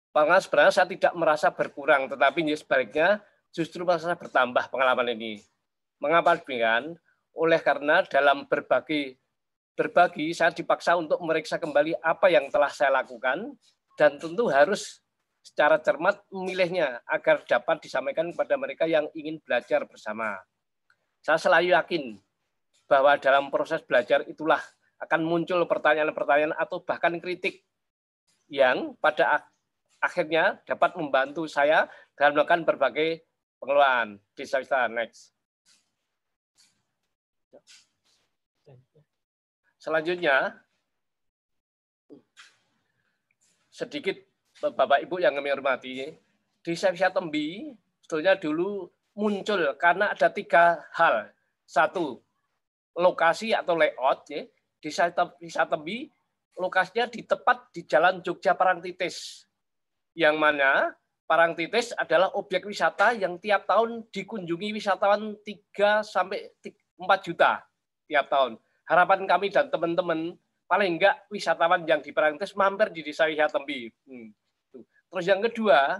Pengalaman sebenarnya saya tidak merasa berkurang, tetapi ya sebaliknya justru merasa bertambah pengalaman ini. Mengapa demikian? Oleh karena dalam berbagi berbagi saya dipaksa untuk memeriksa kembali apa yang telah saya lakukan dan tentu harus secara cermat memilihnya agar dapat disampaikan kepada mereka yang ingin belajar bersama. Saya selalu yakin bahwa dalam proses belajar itulah akan muncul pertanyaan-pertanyaan atau bahkan kritik yang pada akhirnya dapat membantu saya dalam melakukan berbagai pengelolaan. di Wisata, next. Selanjutnya, sedikit Bapak Ibu yang kami hormati, desa Tembi sebetulnya dulu muncul karena ada tiga hal. Satu, lokasi atau layout. Ya. Desa, Sepsia Tembi lokasinya di tepat di Jalan Jogja Parangtitis. Yang mana Parangtitis adalah objek wisata yang tiap tahun dikunjungi wisatawan 3 sampai 4 juta tiap tahun. Harapan kami dan teman-teman paling enggak wisatawan yang di Parangtitis mampir di desa Tembi. Hmm Terus yang kedua,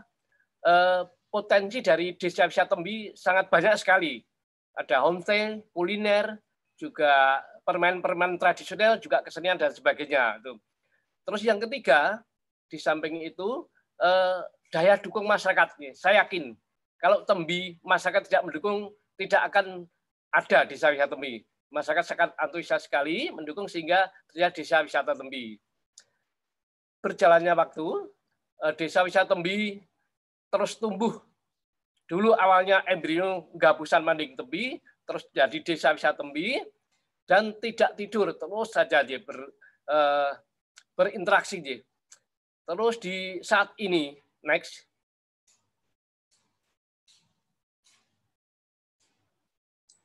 eh, potensi dari desa wisata Wisatembi sangat banyak sekali. Ada homestay, kuliner, juga permen-permen tradisional, juga kesenian dan sebagainya. Terus yang ketiga, di samping itu eh, daya dukung masyarakat. Saya yakin kalau tembi masyarakat tidak mendukung, tidak akan ada desa wisata tembi. Masyarakat sangat antusias sekali mendukung sehingga terjadi desa wisata tembi. Berjalannya waktu, Eh, desa Wisata Tembi terus tumbuh. Dulu awalnya embrio Gabusan Manding Tembi, terus jadi Desa Wisata Tembi dan tidak tidur, terus saja dia ber, eh, berinteraksi. Dia. Terus di saat ini, next,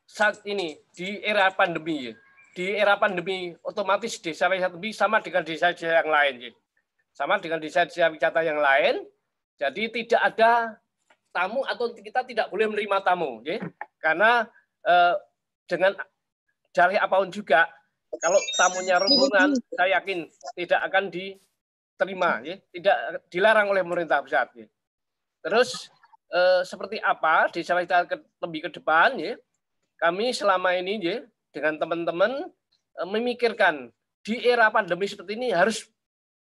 saat ini di era pandemi, ya. di era pandemi otomatis desa Wisata Tembi sama dengan desa-desa yang lain. Ya. Sama dengan desa-desa wisata yang lain. Jadi tidak ada tamu atau kita tidak boleh menerima tamu. Ya? Karena eh, dengan dalih apapun juga, kalau tamunya rombongan, saya yakin tidak akan diterima. Ya? Tidak dilarang oleh pemerintah pusat. Ya? Terus eh, seperti apa desa wisata ke, lebih ke depan ya? Kami selama ini ya, dengan teman-teman eh, memikirkan di era pandemi seperti ini harus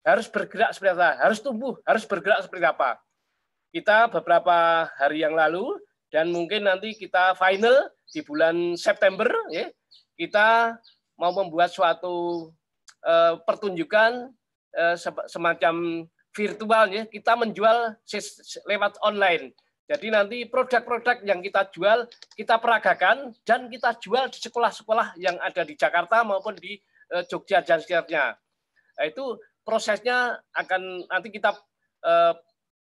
harus bergerak seperti apa, harus tumbuh, harus bergerak seperti apa. Kita beberapa hari yang lalu dan mungkin nanti kita final di bulan September, ya, kita mau membuat suatu uh, pertunjukan uh, semacam virtual, ya, kita menjual lewat online. Jadi nanti produk-produk yang kita jual kita peragakan dan kita jual di sekolah-sekolah yang ada di Jakarta maupun di eh, Jogja dan sekitarnya. Nah, itu prosesnya akan nanti kita eh,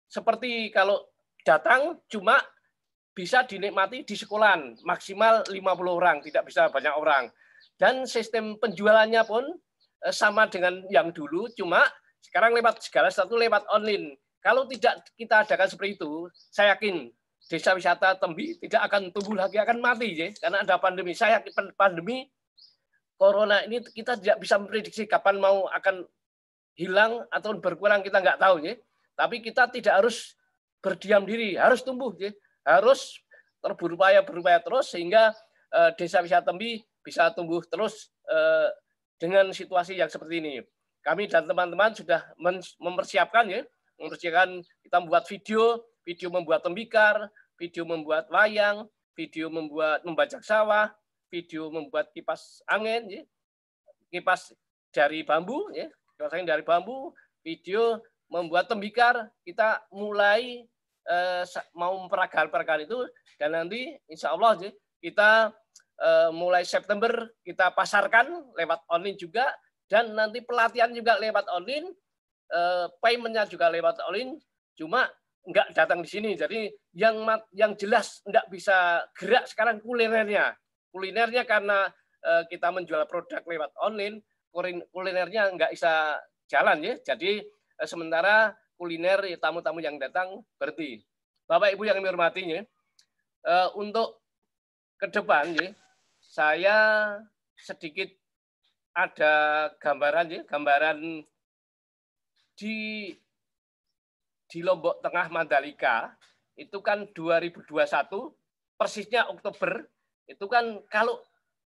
seperti kalau datang cuma bisa dinikmati di sekolah maksimal 50 orang, tidak bisa banyak orang. Dan sistem penjualannya pun eh, sama dengan yang dulu, cuma sekarang lewat segala satu lewat online. Kalau tidak kita adakan seperti itu, saya yakin desa wisata Tembi tidak akan tumbuh lagi, akan mati ya, karena ada pandemi. Saya yakin pandemi corona ini kita tidak bisa memprediksi kapan mau akan hilang atau berkurang kita nggak tahu ya. Tapi kita tidak harus berdiam diri, harus tumbuh ya. Harus berupaya berupaya terus sehingga eh, desa wisata tembi bisa tumbuh terus eh, dengan situasi yang seperti ini. Kami dan teman-teman sudah mempersiapkan ya, mempersiapkan kita membuat video, video membuat tembikar, video membuat wayang, video membuat membajak sawah, video membuat kipas angin, ya. kipas dari bambu, ya. Kemasan dari bambu, video, membuat tembikar, kita mulai eh, mau peragaan-peragaan itu dan nanti insya Allah kita eh, mulai September kita pasarkan lewat online juga dan nanti pelatihan juga lewat online, eh, paymentnya juga lewat online, cuma nggak datang di sini. Jadi yang yang jelas nggak bisa gerak sekarang kulinernya. Kulinernya karena eh, kita menjual produk lewat online, kulinernya nggak bisa jalan ya. Jadi eh, sementara kuliner ya, tamu-tamu yang datang berhenti. Bapak Ibu yang ya, eh, untuk ke depan ya, saya sedikit ada gambaran ya, gambaran di di Lombok Tengah Mandalika itu kan 2021 persisnya Oktober itu kan kalau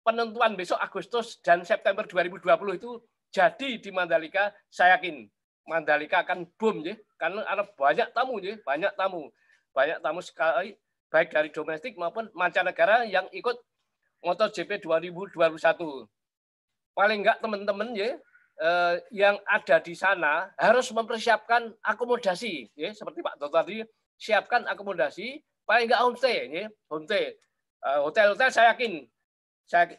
penentuan besok Agustus dan September 2020 itu jadi di Mandalika, saya yakin Mandalika akan boom ya, karena ada banyak tamu ya, banyak tamu, banyak tamu sekali baik dari domestik maupun mancanegara yang ikut motor MotoGP 2021. Paling enggak teman-teman ya yang ada di sana harus mempersiapkan akomodasi ya seperti Pak Toto tadi siapkan akomodasi paling enggak homestay ya homestay eh, hotel-hotel saya yakin saya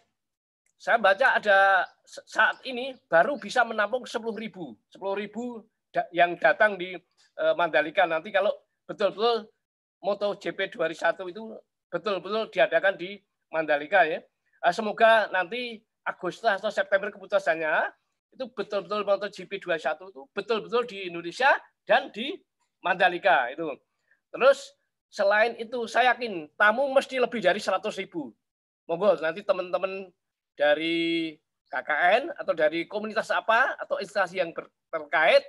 saya baca ada saat ini baru bisa menampung 10.000 ribu, 10 ribu yang datang di eh, Mandalika nanti kalau betul-betul MotoGP 21 itu betul-betul diadakan di Mandalika ya. Eh, semoga nanti Agustus atau September keputusannya itu betul-betul MotoGP 21 itu betul-betul di Indonesia dan di Mandalika itu. Terus selain itu saya yakin tamu mesti lebih dari 100 ribu monggo nanti teman-teman dari KKN atau dari komunitas apa atau instansi yang terkait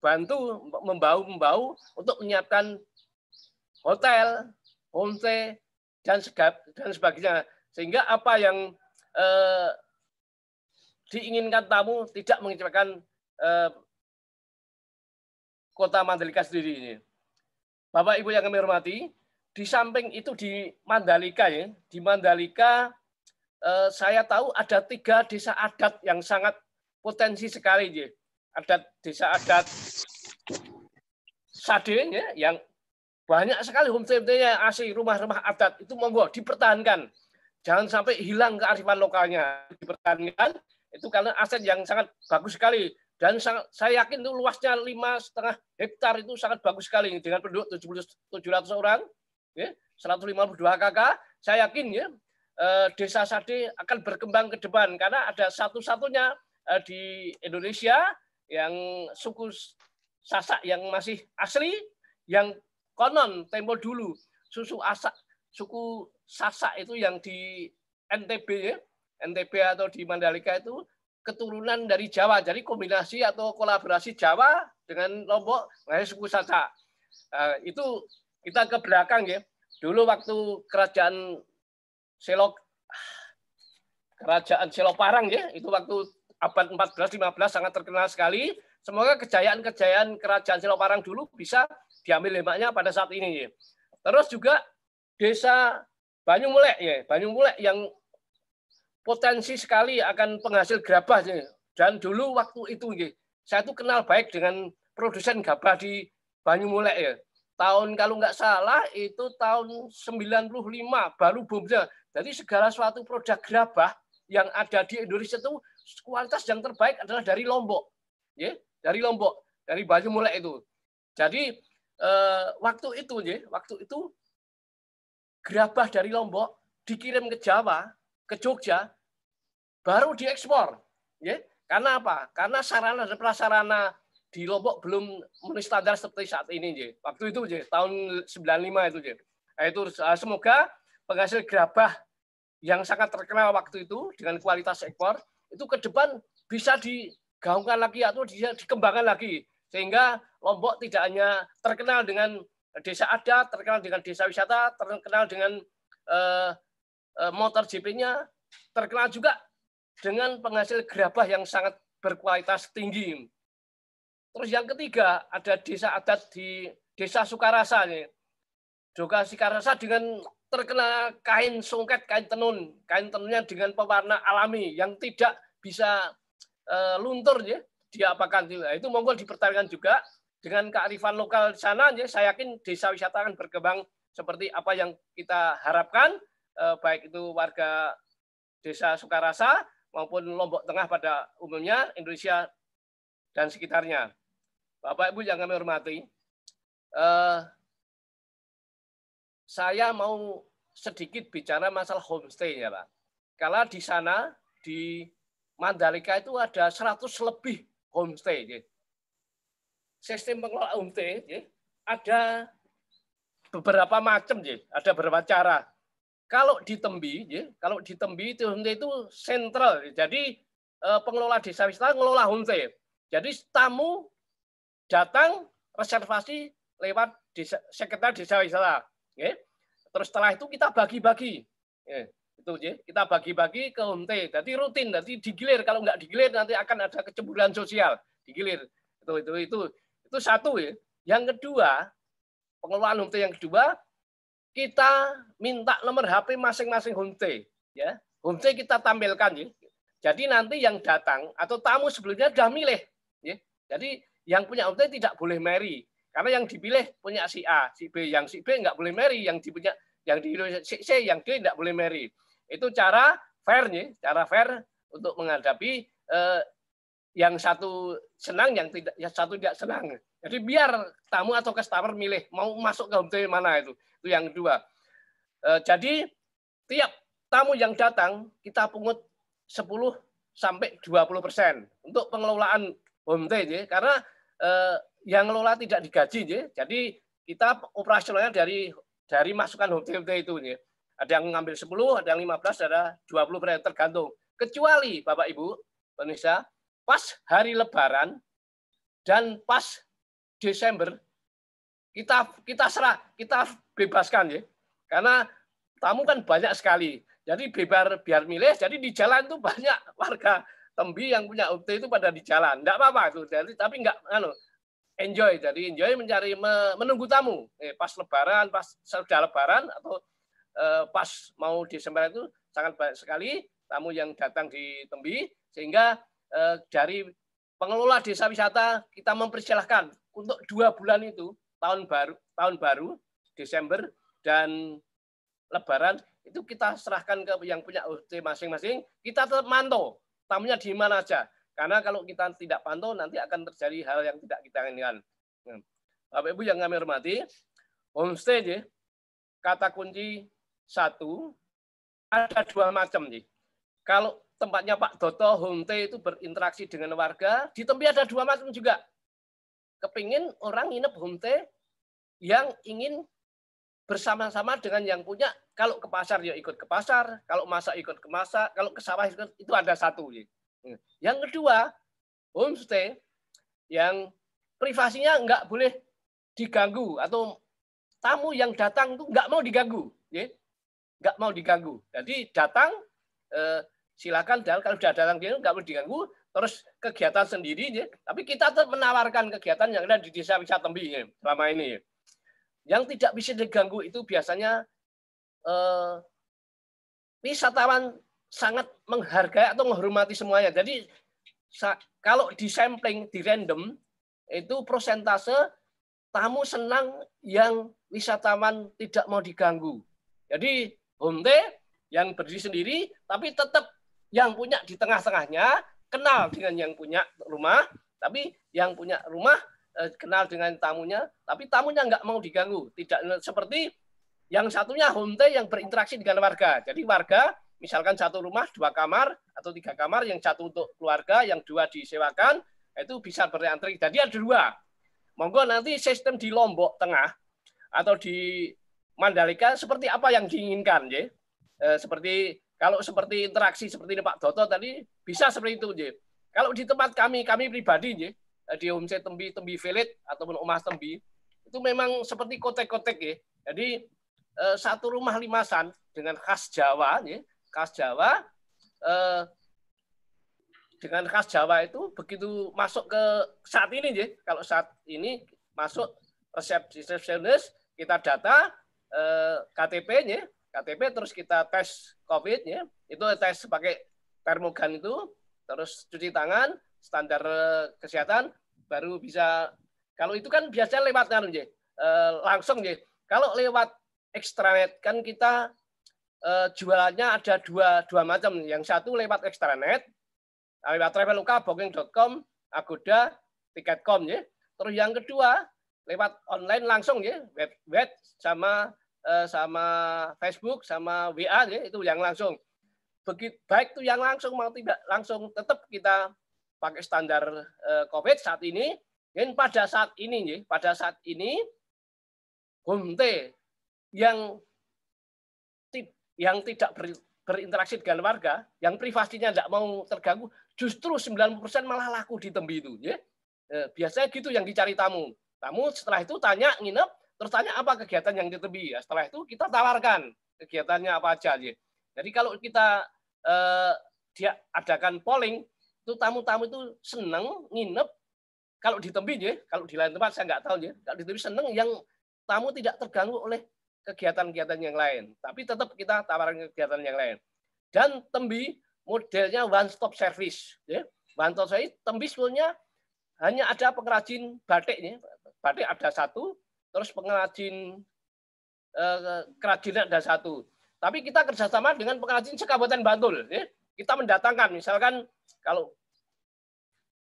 bantu membau-membau untuk menyiapkan hotel, homestay dan segap dan sebagainya sehingga apa yang eh, diinginkan tamu tidak mengecewakan eh, kota Mandalika sendiri ini. Bapak Ibu yang kami hormati, di samping itu di Mandalika ya, di Mandalika eh, saya tahu ada tiga desa adat yang sangat potensi sekali ya. Adat desa adat Sade ya, yang banyak sekali homestay-nya asli rumah-rumah adat itu monggo dipertahankan. Jangan sampai hilang kearifan lokalnya. Dipertahankan itu karena aset yang sangat bagus sekali dan sangat, saya yakin itu luasnya lima setengah hektar itu sangat bagus sekali dengan penduduk 700 orang ya, 152 KK, saya yakin ya eh, desa Sade akan berkembang ke depan karena ada satu-satunya eh, di Indonesia yang suku Sasak yang masih asli yang konon tempo dulu susu asak suku Sasak itu yang di NTB ya, NTB atau di Mandalika itu keturunan dari Jawa. Jadi kombinasi atau kolaborasi Jawa dengan Lombok, nah suku Sasak. Nah, itu kita ke belakang ya. Dulu waktu kerajaan Selok kerajaan Seloparang ya, itu waktu abad 14 15 sangat terkenal sekali. Semoga kejayaan-kejayaan kerajaan Seloparang dulu bisa diambil lemaknya pada saat ini ya. Terus juga desa banyumulek ya, banyumulek yang potensi sekali akan penghasil gabah ya. Dan dulu waktu itu ya, saya tuh kenal baik dengan produsen gabah di banyumulek ya tahun kalau nggak salah itu tahun 95 baru boomnya. Jadi segala suatu produk gerabah yang ada di Indonesia itu kualitas yang terbaik adalah dari Lombok. Ya, dari Lombok, dari Bali mulai itu. Jadi eh, waktu itu ya, waktu itu gerabah dari Lombok dikirim ke Jawa, ke Jogja, baru diekspor. Ya. Karena apa? Karena sarana dan prasarana di Lombok belum menulis standar seperti saat ini. Je. Waktu itu je, tahun 95 itu. Je. Nah, itu eh, semoga penghasil gerabah yang sangat terkenal waktu itu dengan kualitas ekor itu ke depan bisa digaungkan lagi atau dikembangkan lagi sehingga Lombok tidak hanya terkenal dengan desa adat, terkenal dengan desa wisata, terkenal dengan eh, eh motor GP-nya, terkenal juga dengan penghasil gerabah yang sangat berkualitas tinggi. Terus yang ketiga, ada desa adat di desa Sukarasa. Nih. Juga Sukarasa dengan terkena kain songket, kain tenun. Kain tenunnya dengan pewarna alami yang tidak bisa e, luntur. Ya. Diapakan. itu. Nah, itu monggo dipertahankan juga dengan kearifan lokal di sana. Ya. Saya yakin desa wisata akan berkembang seperti apa yang kita harapkan. E, baik itu warga desa Sukarasa maupun Lombok Tengah pada umumnya, Indonesia dan sekitarnya. Bapak Ibu yang kami hormati, eh, saya mau sedikit bicara masalah homestay ya Pak. Karena di sana di Mandalika itu ada 100 lebih homestay. Ya. Sistem pengelola homestay ya, ada beberapa macam ya, ada beberapa cara. Kalau di Tembi, ya, kalau di Tembi itu homestay itu sentral. Jadi eh, pengelola desa wisata ngelola homestay. Jadi tamu datang reservasi lewat desa, sekretaris desa wisata. Okay. Terus setelah itu kita bagi-bagi. Okay. Itu kita bagi-bagi ke unte. Jadi rutin, nanti digilir. Kalau nggak digilir nanti akan ada kecemburuan sosial. Digilir. Itu itu itu itu satu ya. Yang kedua, pengelolaan unte yang kedua, kita minta nomor HP masing-masing homte. Ya, unte kita tampilkan ya. Jadi nanti yang datang atau tamu sebelumnya sudah milih. Ya. Jadi yang punya om tidak boleh marry karena yang dipilih punya si A, si B, yang si B nggak boleh marry, yang dipunya yang di si C, yang D nggak boleh marry. Itu cara fairnya, cara fair untuk menghadapi eh, yang satu senang, yang tidak yang satu tidak senang. Jadi biar tamu atau customer milih mau masuk ke hotel mana itu. Itu yang kedua. Eh, jadi tiap tamu yang datang kita pungut 10 sampai 20 persen untuk pengelolaan homestay, ya. karena eh, yang ngelola tidak digaji ya. Jadi kita operasionalnya dari dari masukan hotel itu ya. Ada yang ngambil 10, ada yang 15, ada 20 persen tergantung. Kecuali Bapak Ibu Indonesia pas hari lebaran dan pas Desember kita kita serah, kita bebaskan ya. Karena tamu kan banyak sekali. Jadi bebar biar milih, jadi di jalan tuh banyak warga tembi yang punya UT itu pada di jalan. Enggak apa-apa itu. Jadi tapi enggak anu enjoy. Jadi enjoy mencari menunggu tamu. Eh, pas lebaran, pas sudah lebaran atau eh, pas mau Desember itu sangat banyak sekali tamu yang datang di tembi sehingga eh, dari pengelola desa wisata kita mempersilahkan untuk dua bulan itu tahun baru tahun baru Desember dan Lebaran itu kita serahkan ke yang punya UT masing-masing kita tetap mantau tamunya di mana aja. Karena kalau kita tidak pantau nanti akan terjadi hal yang tidak kita inginkan. Hmm. Bapak Ibu yang kami hormati, homestay je, kata kunci satu ada dua macam nih. Kalau tempatnya Pak Doto homestay itu berinteraksi dengan warga, di tempat ada dua macam juga. Kepingin orang nginep homestay yang ingin bersama-sama dengan yang punya kalau ke pasar ya ikut ke pasar, kalau masak ikut ke masak, kalau ke sawah ikut, itu ada satu. Ya. Hmm. Yang kedua, homestay yang privasinya nggak boleh diganggu atau tamu yang datang itu nggak mau diganggu, ya. nggak mau diganggu. Jadi datang eh, silakan dan kalau sudah datang dia nggak mau diganggu, terus kegiatan sendiri ya. tapi kita tetap menawarkan kegiatan yang ada di desa wisata tembi selama ini yang tidak bisa diganggu itu biasanya eh, wisatawan sangat menghargai atau menghormati semuanya. Jadi kalau di sampling di random itu prosentase tamu senang yang wisatawan tidak mau diganggu. Jadi homte yang berdiri sendiri tapi tetap yang punya di tengah-tengahnya kenal dengan yang punya rumah, tapi yang punya rumah eh, kenal dengan tamunya, tapi tamunya nggak mau diganggu. Tidak seperti yang satunya homestay yang berinteraksi dengan warga. Jadi warga misalkan satu rumah dua kamar atau tiga kamar, yang satu untuk keluarga, yang dua disewakan, itu bisa berantri. Jadi ada dua. Monggo nanti sistem di Lombok Tengah atau di Mandalika seperti apa yang diinginkan, ya. E, seperti kalau seperti interaksi seperti ini Pak Doto tadi bisa seperti itu, ya. Kalau di tempat kami, kami pribadi, ya, di homestay Tembi Tembi Village ataupun Umas Tembi itu memang seperti kotek-kotek ya. Jadi Eh, satu rumah limasan dengan khas Jawa, ya, khas Jawa eh, dengan khas Jawa itu begitu masuk ke saat ini, ya, kalau saat ini masuk resepsionis kita data eh, KTP-nya, KTP terus kita tes COVID-nya, itu tes pakai termogan itu, terus cuci tangan, standar eh, kesehatan, baru bisa kalau itu kan biasanya lewat kan, ya, eh, langsung, ya. Kalau lewat extranet kan kita eh, jualannya ada dua dua macam. Yang satu lewat extranet, lewat traveloka booking.com, Agoda, tiket.com ya. Terus yang kedua lewat online langsung ya, web web sama eh, sama Facebook sama WA ya, itu yang langsung. Begitu baik itu yang langsung mau tidak langsung tetap kita pakai standar eh, COVID saat ini. Dan pada saat ini, ya, pada saat ini, Humte yang yang tidak ber, berinteraksi dengan warga, yang privasinya tidak mau terganggu, justru 90% malah laku di tembi itu. Ya. Eh, biasanya gitu yang dicari tamu. Tamu setelah itu tanya, nginep, terus tanya apa kegiatan yang di tembi. Ya, setelah itu kita tawarkan kegiatannya apa aja. Ya. Jadi kalau kita eh, dia adakan polling, itu tamu-tamu itu senang nginep kalau di tembi ya, kalau di lain tempat saya nggak tahu ya. Kalau di tembi senang yang tamu tidak terganggu oleh kegiatan-kegiatan yang lain. Tapi tetap kita tawarkan kegiatan yang lain. Dan Tembi modelnya one stop service. Ya. One stop service, Tembi sebenarnya hanya ada pengrajin batik. Ya. Batik ada satu, terus pengrajin eh, kerajinan ada satu. Tapi kita kerjasama dengan pengrajin sekabupaten Bantul. Ya. Kita mendatangkan, misalkan kalau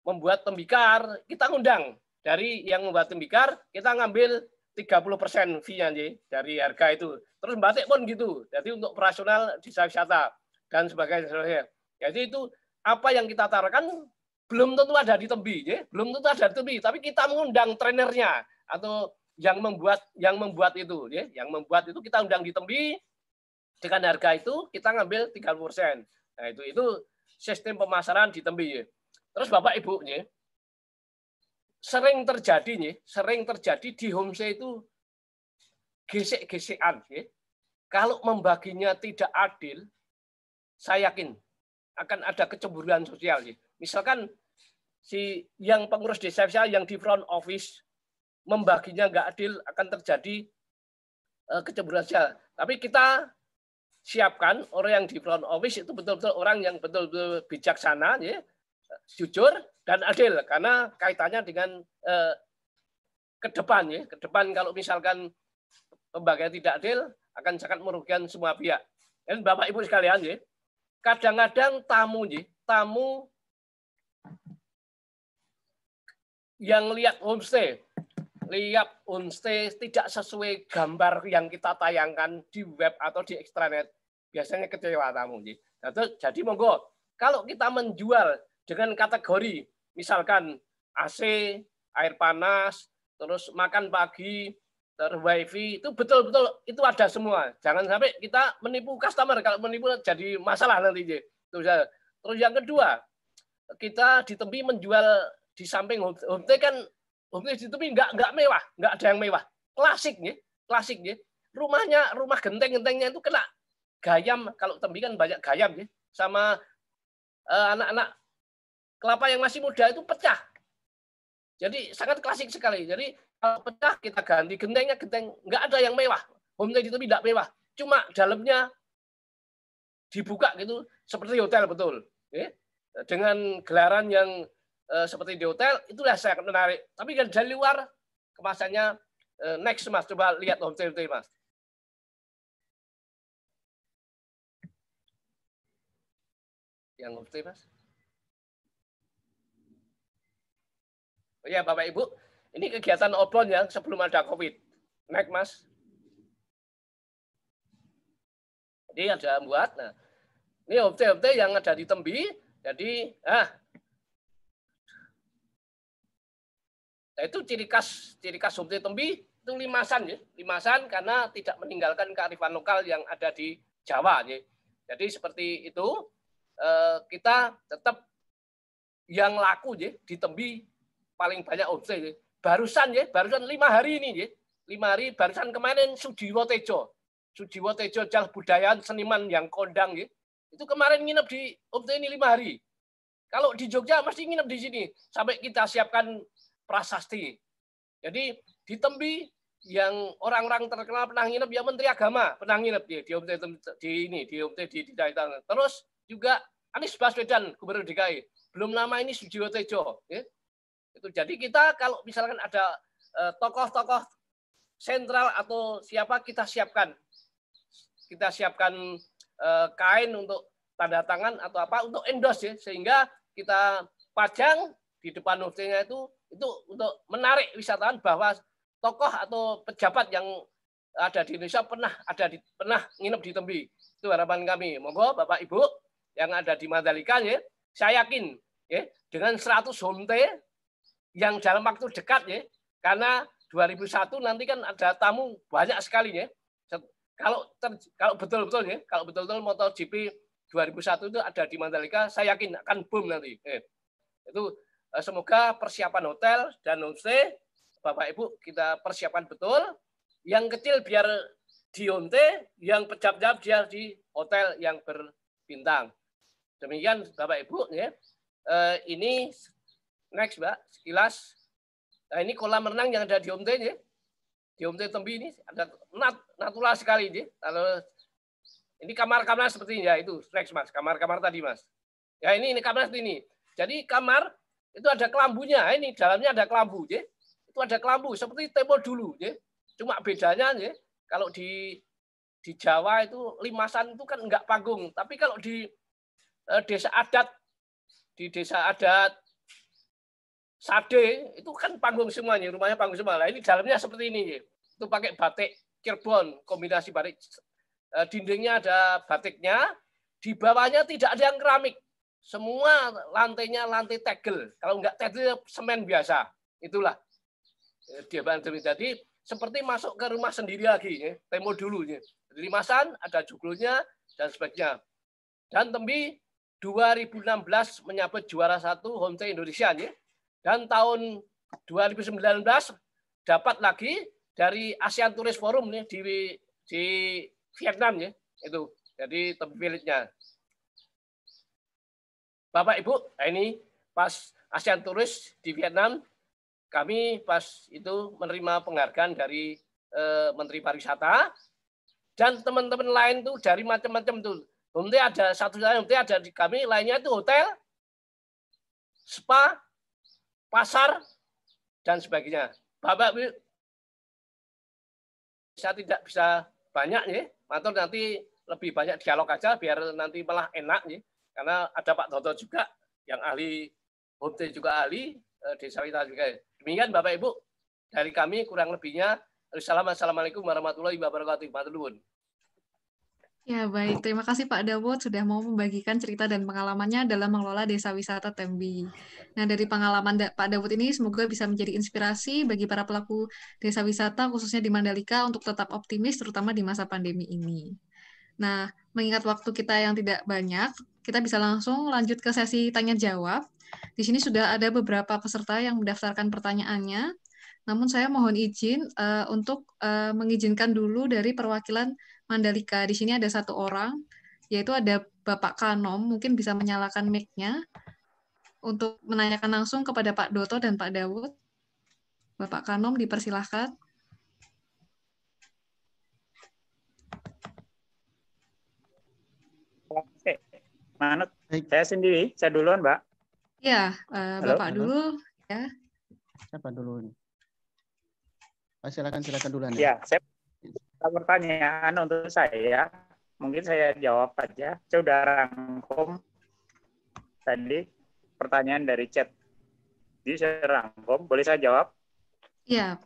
membuat tembikar, kita ngundang dari yang membuat tembikar, kita ngambil 30% fee-nya dari harga itu. Terus batik pun gitu. Jadi untuk operasional di wisata dan sebagainya. Jadi itu apa yang kita tarakan belum tentu ada di tembi ya. belum tentu ada di tembi. tapi kita mengundang trainernya atau yang membuat yang membuat itu, ya. yang membuat itu kita undang di tembi dengan harga itu kita ngambil 30 persen. Nah itu itu sistem pemasaran di tembi Ya. Terus bapak ibunya, sering terjadi nih, sering terjadi di homestay itu gesek-gesekan. Kalau membaginya tidak adil, saya yakin akan ada kecemburuan sosial. nih. Misalkan si yang pengurus desa saya yang di front office membaginya nggak adil akan terjadi eh, kecemburuan sosial. Tapi kita siapkan orang yang di front office itu betul-betul orang yang betul-betul bijaksana, ya, jujur, dan adil karena kaitannya dengan eh, ke depan ya ke depan kalau misalkan pembagian tidak adil akan sangat merugikan semua pihak dan bapak ibu sekalian ya kadang-kadang tamu ya tamu yang lihat homestay lihat homestay tidak sesuai gambar yang kita tayangkan di web atau di extranet biasanya kecewa tamu ya. Nah, jadi monggo kalau kita menjual dengan kategori misalkan AC, air panas, terus makan pagi, terus wifi, itu betul-betul itu ada semua. Jangan sampai kita menipu customer. Kalau menipu jadi masalah nanti. Ya, terus yang kedua, kita di tepi menjual di samping homestay kan homestay di tepi nggak nggak mewah, nggak ada yang mewah. Klasik nih, klasik nih. Rumahnya, rumah genteng-gentengnya itu kena gayam. Kalau tepi kan banyak gayam nih, Sama eh, anak-anak kelapa yang masih muda itu pecah. Jadi sangat klasik sekali. Jadi kalau pecah kita ganti gentengnya genteng nggak ada yang mewah. Homestay itu tidak mewah. Cuma dalamnya dibuka gitu seperti hotel betul. Dengan gelaran yang eh, seperti di hotel itulah saya menarik. Tapi kan dari luar kemasannya eh, next mas coba lihat homestay itu mas. Yang homestay mas. Ya Bapak Ibu, ini kegiatan oblon yang sebelum ada COVID. Naik Mas. Jadi ada buat. Nah, ini objek-objek yang ada di tembi. Jadi, ah, nah itu ciri khas ciri khas objek tembi itu limasan ya limasan karena tidak meninggalkan kearifan lokal yang ada di Jawa ya. jadi seperti itu eh, kita tetap yang laku ya di tembi paling banyak OC. Barusan ya, barusan lima hari ini ya. Lima hari barusan kemarin Sujiwo Tejo. Sujiwo Tejo Jal Budayaan Seniman yang kondang ya. Itu kemarin nginep di OC ini lima hari. Kalau di Jogja masih nginep di sini sampai kita siapkan prasasti. Jadi di Tembi yang orang-orang terkenal pernah nginep ya Menteri Agama pernah nginep di di, di ini di di, di, di, di, terus juga Anies Baswedan Gubernur DKI belum lama ini Sujiwo Tejo ya. Itu jadi kita kalau misalkan ada eh, tokoh-tokoh sentral atau siapa kita siapkan. Kita siapkan eh, kain untuk tanda tangan atau apa untuk endorse ya sehingga kita pajang di depan hotelnya itu itu untuk menarik wisatawan bahwa tokoh atau pejabat yang ada di Indonesia pernah ada di pernah nginep di Tembi. Itu harapan kami. Monggo Bapak Ibu yang ada di Mandalika ya, saya yakin ya dengan 100 homestay yang dalam waktu dekat ya, karena 2001 nanti kan ada tamu banyak sekali ya. Kalau ter, kalau betul-betul ya, kalau betul-betul motor MotoGP 2001 itu ada di Mandalika, saya yakin akan boom nanti. Eh, itu eh, semoga persiapan hotel dan homestay Bapak Ibu kita persiapkan betul. Yang kecil biar di onte yang pejab-jab biar di hotel yang berbintang. Demikian Bapak Ibu ya. Eh, ini Next, Mbak, sekilas. Nah, ini kolam renang yang ada di Omte ini. Di Omte Tembi ini ada nat, natural sekali ini. Kalau ini kamar-kamar seperti ini ya, itu next, Mas. Kamar-kamar tadi, Mas. Ya, ini ini kamar seperti ini. Jadi kamar itu ada kelambunya. Ini dalamnya ada kelambu, ya. Itu ada kelambu seperti tempo dulu, ya. Cuma bedanya ya, kalau di di Jawa itu limasan itu kan enggak panggung, tapi kalau di eh, desa adat di desa adat Sade itu kan panggung semuanya, rumahnya panggung semua. lah ini dalamnya seperti ini. Itu pakai batik Cirebon, kombinasi batik. Eh, dindingnya ada batiknya, di bawahnya tidak ada yang keramik. Semua lantainya lantai tegel. Kalau enggak tegel, ya semen biasa. Itulah. Eh, dia bantu jadi seperti masuk ke rumah sendiri lagi. Ya. Temo dulu. Ya. Limasan, ada juglunya, dan sebagainya. Dan Tembi 2016 menyabet juara satu Homestay Indonesia. Ya dan tahun 2019 dapat lagi dari ASEAN Tourist Forum nih di di Vietnam ya itu. Jadi terpilihnya Bapak Ibu, nah ini pas ASEAN Tourist di Vietnam kami pas itu menerima penghargaan dari e, Menteri Pariwisata dan teman-teman lain tuh dari macam-macam tuh. Nanti ada satu lain, nanti ada di kami lainnya itu hotel, spa, pasar, dan sebagainya. Bapak saya tidak bisa banyak nih matur nanti lebih banyak dialog aja biar nanti malah enak nih Karena ada Pak Toto juga yang ahli Hukum juga ahli eh, desa kita juga. Demikian Bapak Ibu dari kami kurang lebihnya. Assalamualaikum warahmatullahi wabarakatuh. Maturnuwun. Ya, baik. Terima kasih Pak Dawud sudah mau membagikan cerita dan pengalamannya dalam mengelola desa wisata Tembi. Nah, dari pengalaman Pak Dawud ini semoga bisa menjadi inspirasi bagi para pelaku desa wisata khususnya di Mandalika untuk tetap optimis terutama di masa pandemi ini. Nah, mengingat waktu kita yang tidak banyak, kita bisa langsung lanjut ke sesi tanya jawab. Di sini sudah ada beberapa peserta yang mendaftarkan pertanyaannya. Namun saya mohon izin uh, untuk uh, mengizinkan dulu dari perwakilan Mandalika di sini ada satu orang, yaitu ada Bapak Kanom, mungkin bisa menyalakan mic-nya untuk menanyakan langsung kepada Pak Doto dan Pak Dawud. Bapak Kanom dipersilahkan. Oke, Manut. Saya sendiri, saya duluan, Mbak. Iya, uh, Bapak Halo. dulu. Ya. Siapa dulu? silakan silakan duluan. Ya, ya saya pertanyaan untuk saya, mungkin saya jawab aja. Saya udah rangkum tadi pertanyaan dari chat. Jadi saya rangkum, boleh saya jawab? Iya.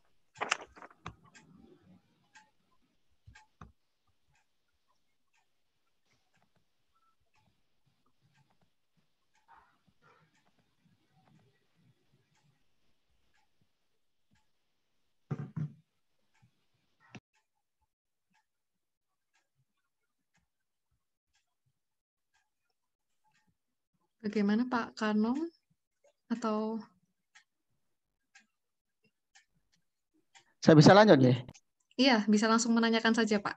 Bagaimana Pak Karno atau Saya bisa lanjut ya? Iya, bisa langsung menanyakan saja Pak.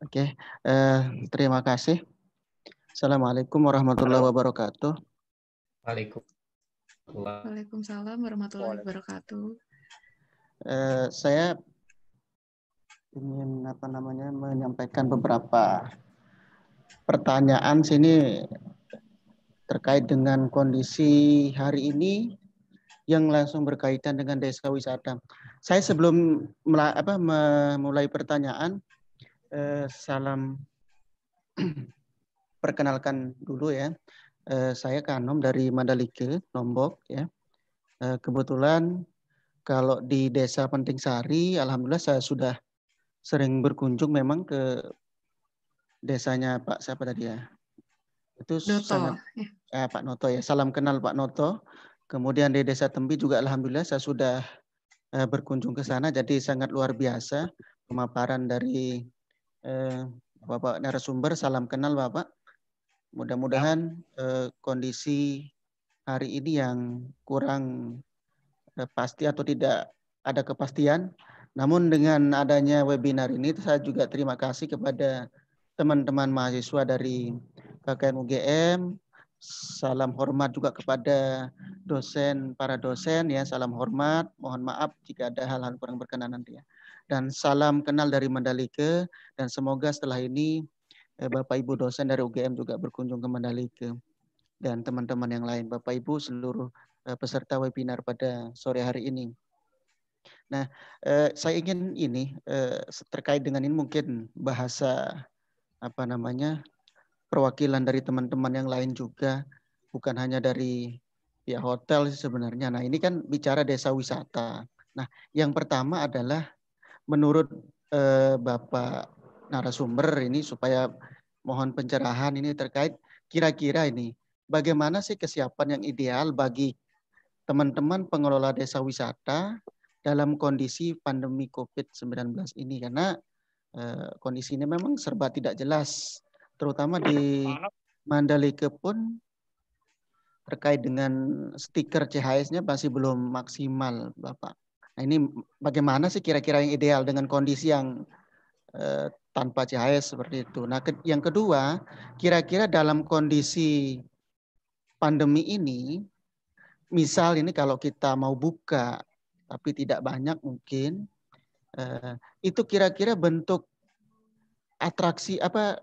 Oke, eh, terima kasih. Assalamualaikum warahmatullahi wabarakatuh. Waalaikumsalam. Waalaikumsalam warahmatullahi wabarakatuh. Eh, saya ingin apa namanya menyampaikan beberapa pertanyaan sini terkait dengan kondisi hari ini yang langsung berkaitan dengan desa wisata. Saya sebelum mulai apa, memulai pertanyaan, eh, salam perkenalkan dulu ya. Eh, saya Kanom dari Mandalika, Lombok ya. Eh, kebetulan kalau di desa Penting Sari, alhamdulillah saya sudah sering berkunjung memang ke desanya Pak siapa tadi ya? Itu Doto. sangat ya eh, Pak Noto ya. Salam kenal Pak Noto. Kemudian di Desa Tembi juga alhamdulillah saya sudah eh, berkunjung ke sana jadi sangat luar biasa pemaparan dari eh, Bapak narasumber. Salam kenal Bapak. Mudah-mudahan eh, kondisi hari ini yang kurang eh, pasti atau tidak ada kepastian. Namun dengan adanya webinar ini saya juga terima kasih kepada teman-teman mahasiswa dari KKN UGM, salam hormat juga kepada dosen, para dosen ya, salam hormat, mohon maaf jika ada hal-hal kurang berkenan nanti ya. Dan salam kenal dari Mandalika dan semoga setelah ini eh, Bapak Ibu dosen dari UGM juga berkunjung ke Mandalika dan teman-teman yang lain, Bapak Ibu seluruh eh, peserta webinar pada sore hari ini. Nah, eh, saya ingin ini terkait dengan ini mungkin bahasa apa namanya perwakilan dari teman-teman yang lain juga, bukan hanya dari ya hotel sebenarnya. Nah, ini kan bicara desa wisata. Nah, yang pertama adalah menurut eh, Bapak narasumber ini supaya mohon pencerahan ini terkait kira-kira ini bagaimana sih kesiapan yang ideal bagi teman-teman pengelola desa wisata dalam kondisi pandemi COVID-19 ini karena eh, kondisinya memang serba tidak jelas terutama di Mandalika pun terkait dengan stiker CHS-nya masih belum maksimal, Bapak. Nah, ini bagaimana sih kira-kira yang ideal dengan kondisi yang eh, tanpa CHS seperti itu. Nah, ke yang kedua, kira-kira dalam kondisi pandemi ini, misal ini kalau kita mau buka tapi tidak banyak mungkin, eh, itu kira-kira bentuk atraksi apa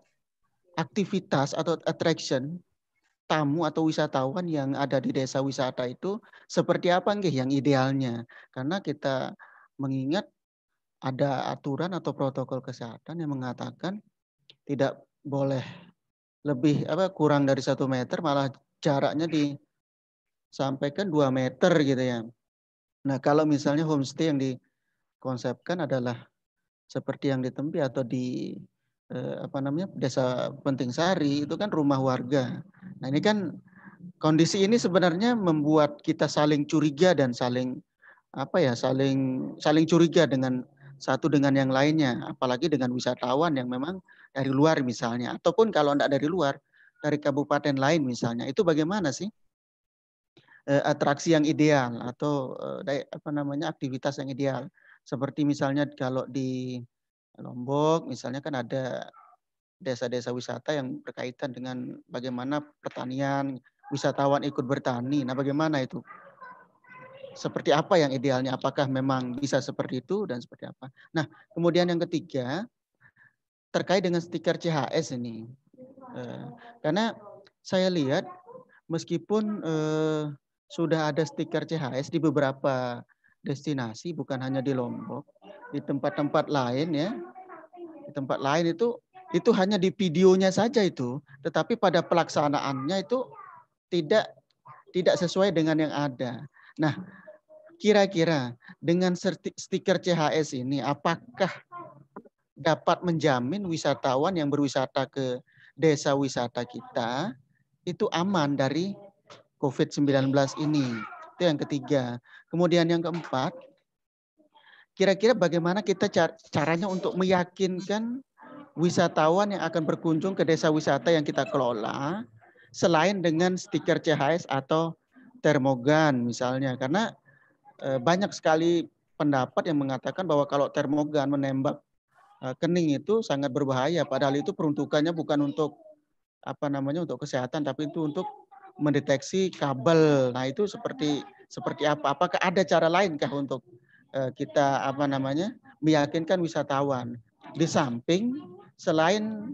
aktivitas atau attraction tamu atau wisatawan yang ada di desa wisata itu seperti apa nggih yang idealnya karena kita mengingat ada aturan atau protokol kesehatan yang mengatakan tidak boleh lebih apa kurang dari satu meter malah jaraknya disampaikan dua meter gitu ya. Nah kalau misalnya homestay yang dikonsepkan adalah seperti yang ditempi atau di eh, apa namanya desa Penting Sari itu kan rumah warga. Nah ini kan kondisi ini sebenarnya membuat kita saling curiga dan saling apa ya saling saling curiga dengan satu dengan yang lainnya, apalagi dengan wisatawan yang memang dari luar misalnya, ataupun kalau tidak dari luar dari kabupaten lain misalnya, itu bagaimana sih e, atraksi yang ideal atau e, apa namanya aktivitas yang ideal? Seperti misalnya kalau di Lombok misalnya kan ada desa-desa wisata yang berkaitan dengan bagaimana pertanian, wisatawan ikut bertani. Nah, bagaimana itu? Seperti apa yang idealnya? Apakah memang bisa seperti itu dan seperti apa? Nah, kemudian yang ketiga terkait dengan stiker CHS ini. Eh, karena saya lihat meskipun eh, sudah ada stiker CHS di beberapa destinasi bukan hanya di Lombok, di tempat-tempat lain ya di tempat lain itu itu hanya di videonya saja itu tetapi pada pelaksanaannya itu tidak tidak sesuai dengan yang ada nah kira-kira dengan stiker CHS ini apakah dapat menjamin wisatawan yang berwisata ke desa wisata kita itu aman dari COVID-19 ini. Itu yang ketiga. Kemudian yang keempat, kira-kira bagaimana kita car caranya untuk meyakinkan wisatawan yang akan berkunjung ke desa wisata yang kita kelola selain dengan stiker CHS atau termogan misalnya karena e, banyak sekali pendapat yang mengatakan bahwa kalau termogan menembak e, kening itu sangat berbahaya padahal itu peruntukannya bukan untuk apa namanya untuk kesehatan tapi itu untuk mendeteksi kabel. Nah, itu seperti seperti apa? Apakah ada cara lain untuk Eh, kita apa namanya meyakinkan wisatawan. Di samping selain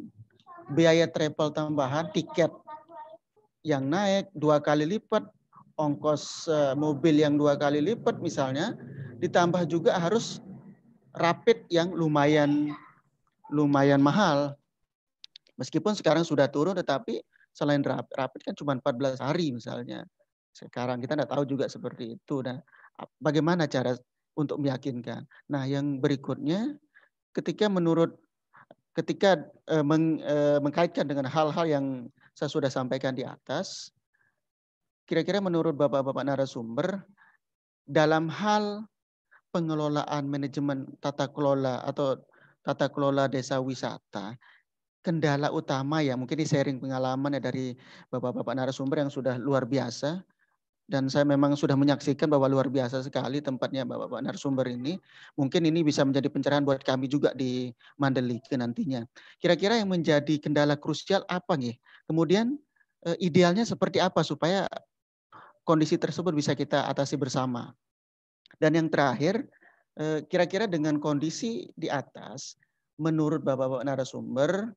biaya travel tambahan tiket yang naik dua kali lipat, ongkos eh, mobil yang dua kali lipat misalnya, ditambah juga harus rapid yang lumayan lumayan mahal. Meskipun sekarang sudah turun, tetapi selain rapid, rapid kan cuma 14 hari misalnya. Sekarang kita tidak tahu juga seperti itu. Nah, bagaimana cara untuk meyakinkan. Nah, yang berikutnya ketika menurut ketika e, meng, e, mengkaitkan dengan hal-hal yang saya sudah sampaikan di atas, kira-kira menurut bapak-bapak narasumber dalam hal pengelolaan manajemen tata kelola atau tata kelola desa wisata kendala utama ya mungkin ini sharing pengalaman ya dari bapak-bapak narasumber yang sudah luar biasa dan saya memang sudah menyaksikan bahwa luar biasa sekali tempatnya Bapak-Bapak narasumber ini. Mungkin ini bisa menjadi pencerahan buat kami juga di Mandalika nantinya. Kira-kira yang menjadi kendala krusial apa nih? Kemudian eh, idealnya seperti apa supaya kondisi tersebut bisa kita atasi bersama. Dan yang terakhir, eh, kira-kira dengan kondisi di atas, menurut Bapak-Bapak narasumber,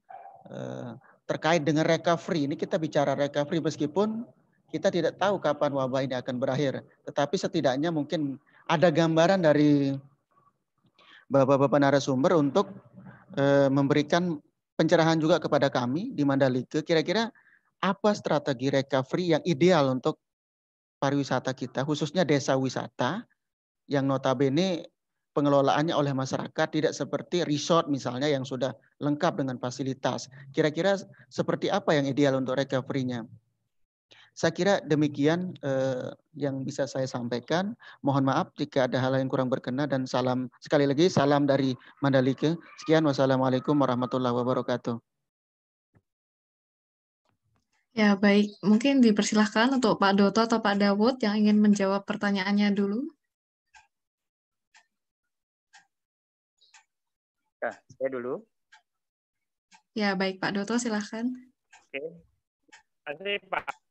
eh, terkait dengan recovery, ini kita bicara recovery meskipun kita tidak tahu kapan wabah ini akan berakhir, tetapi setidaknya mungkin ada gambaran dari bapak-bapak narasumber untuk eh, memberikan pencerahan juga kepada kami di Mandalika kira-kira apa strategi recovery yang ideal untuk pariwisata kita khususnya desa wisata yang notabene pengelolaannya oleh masyarakat tidak seperti resort misalnya yang sudah lengkap dengan fasilitas. Kira-kira seperti apa yang ideal untuk recovery-nya? Saya kira demikian eh, yang bisa saya sampaikan. Mohon maaf jika ada hal yang kurang berkenan dan salam sekali lagi salam dari Mandalika. Sekian wassalamualaikum warahmatullahi wabarakatuh. Ya baik, mungkin dipersilahkan untuk Pak Doto atau Pak Dawud yang ingin menjawab pertanyaannya dulu. Ya, saya dulu. Ya, baik Pak Doto, silahkan. Oke. Terima kasih Pak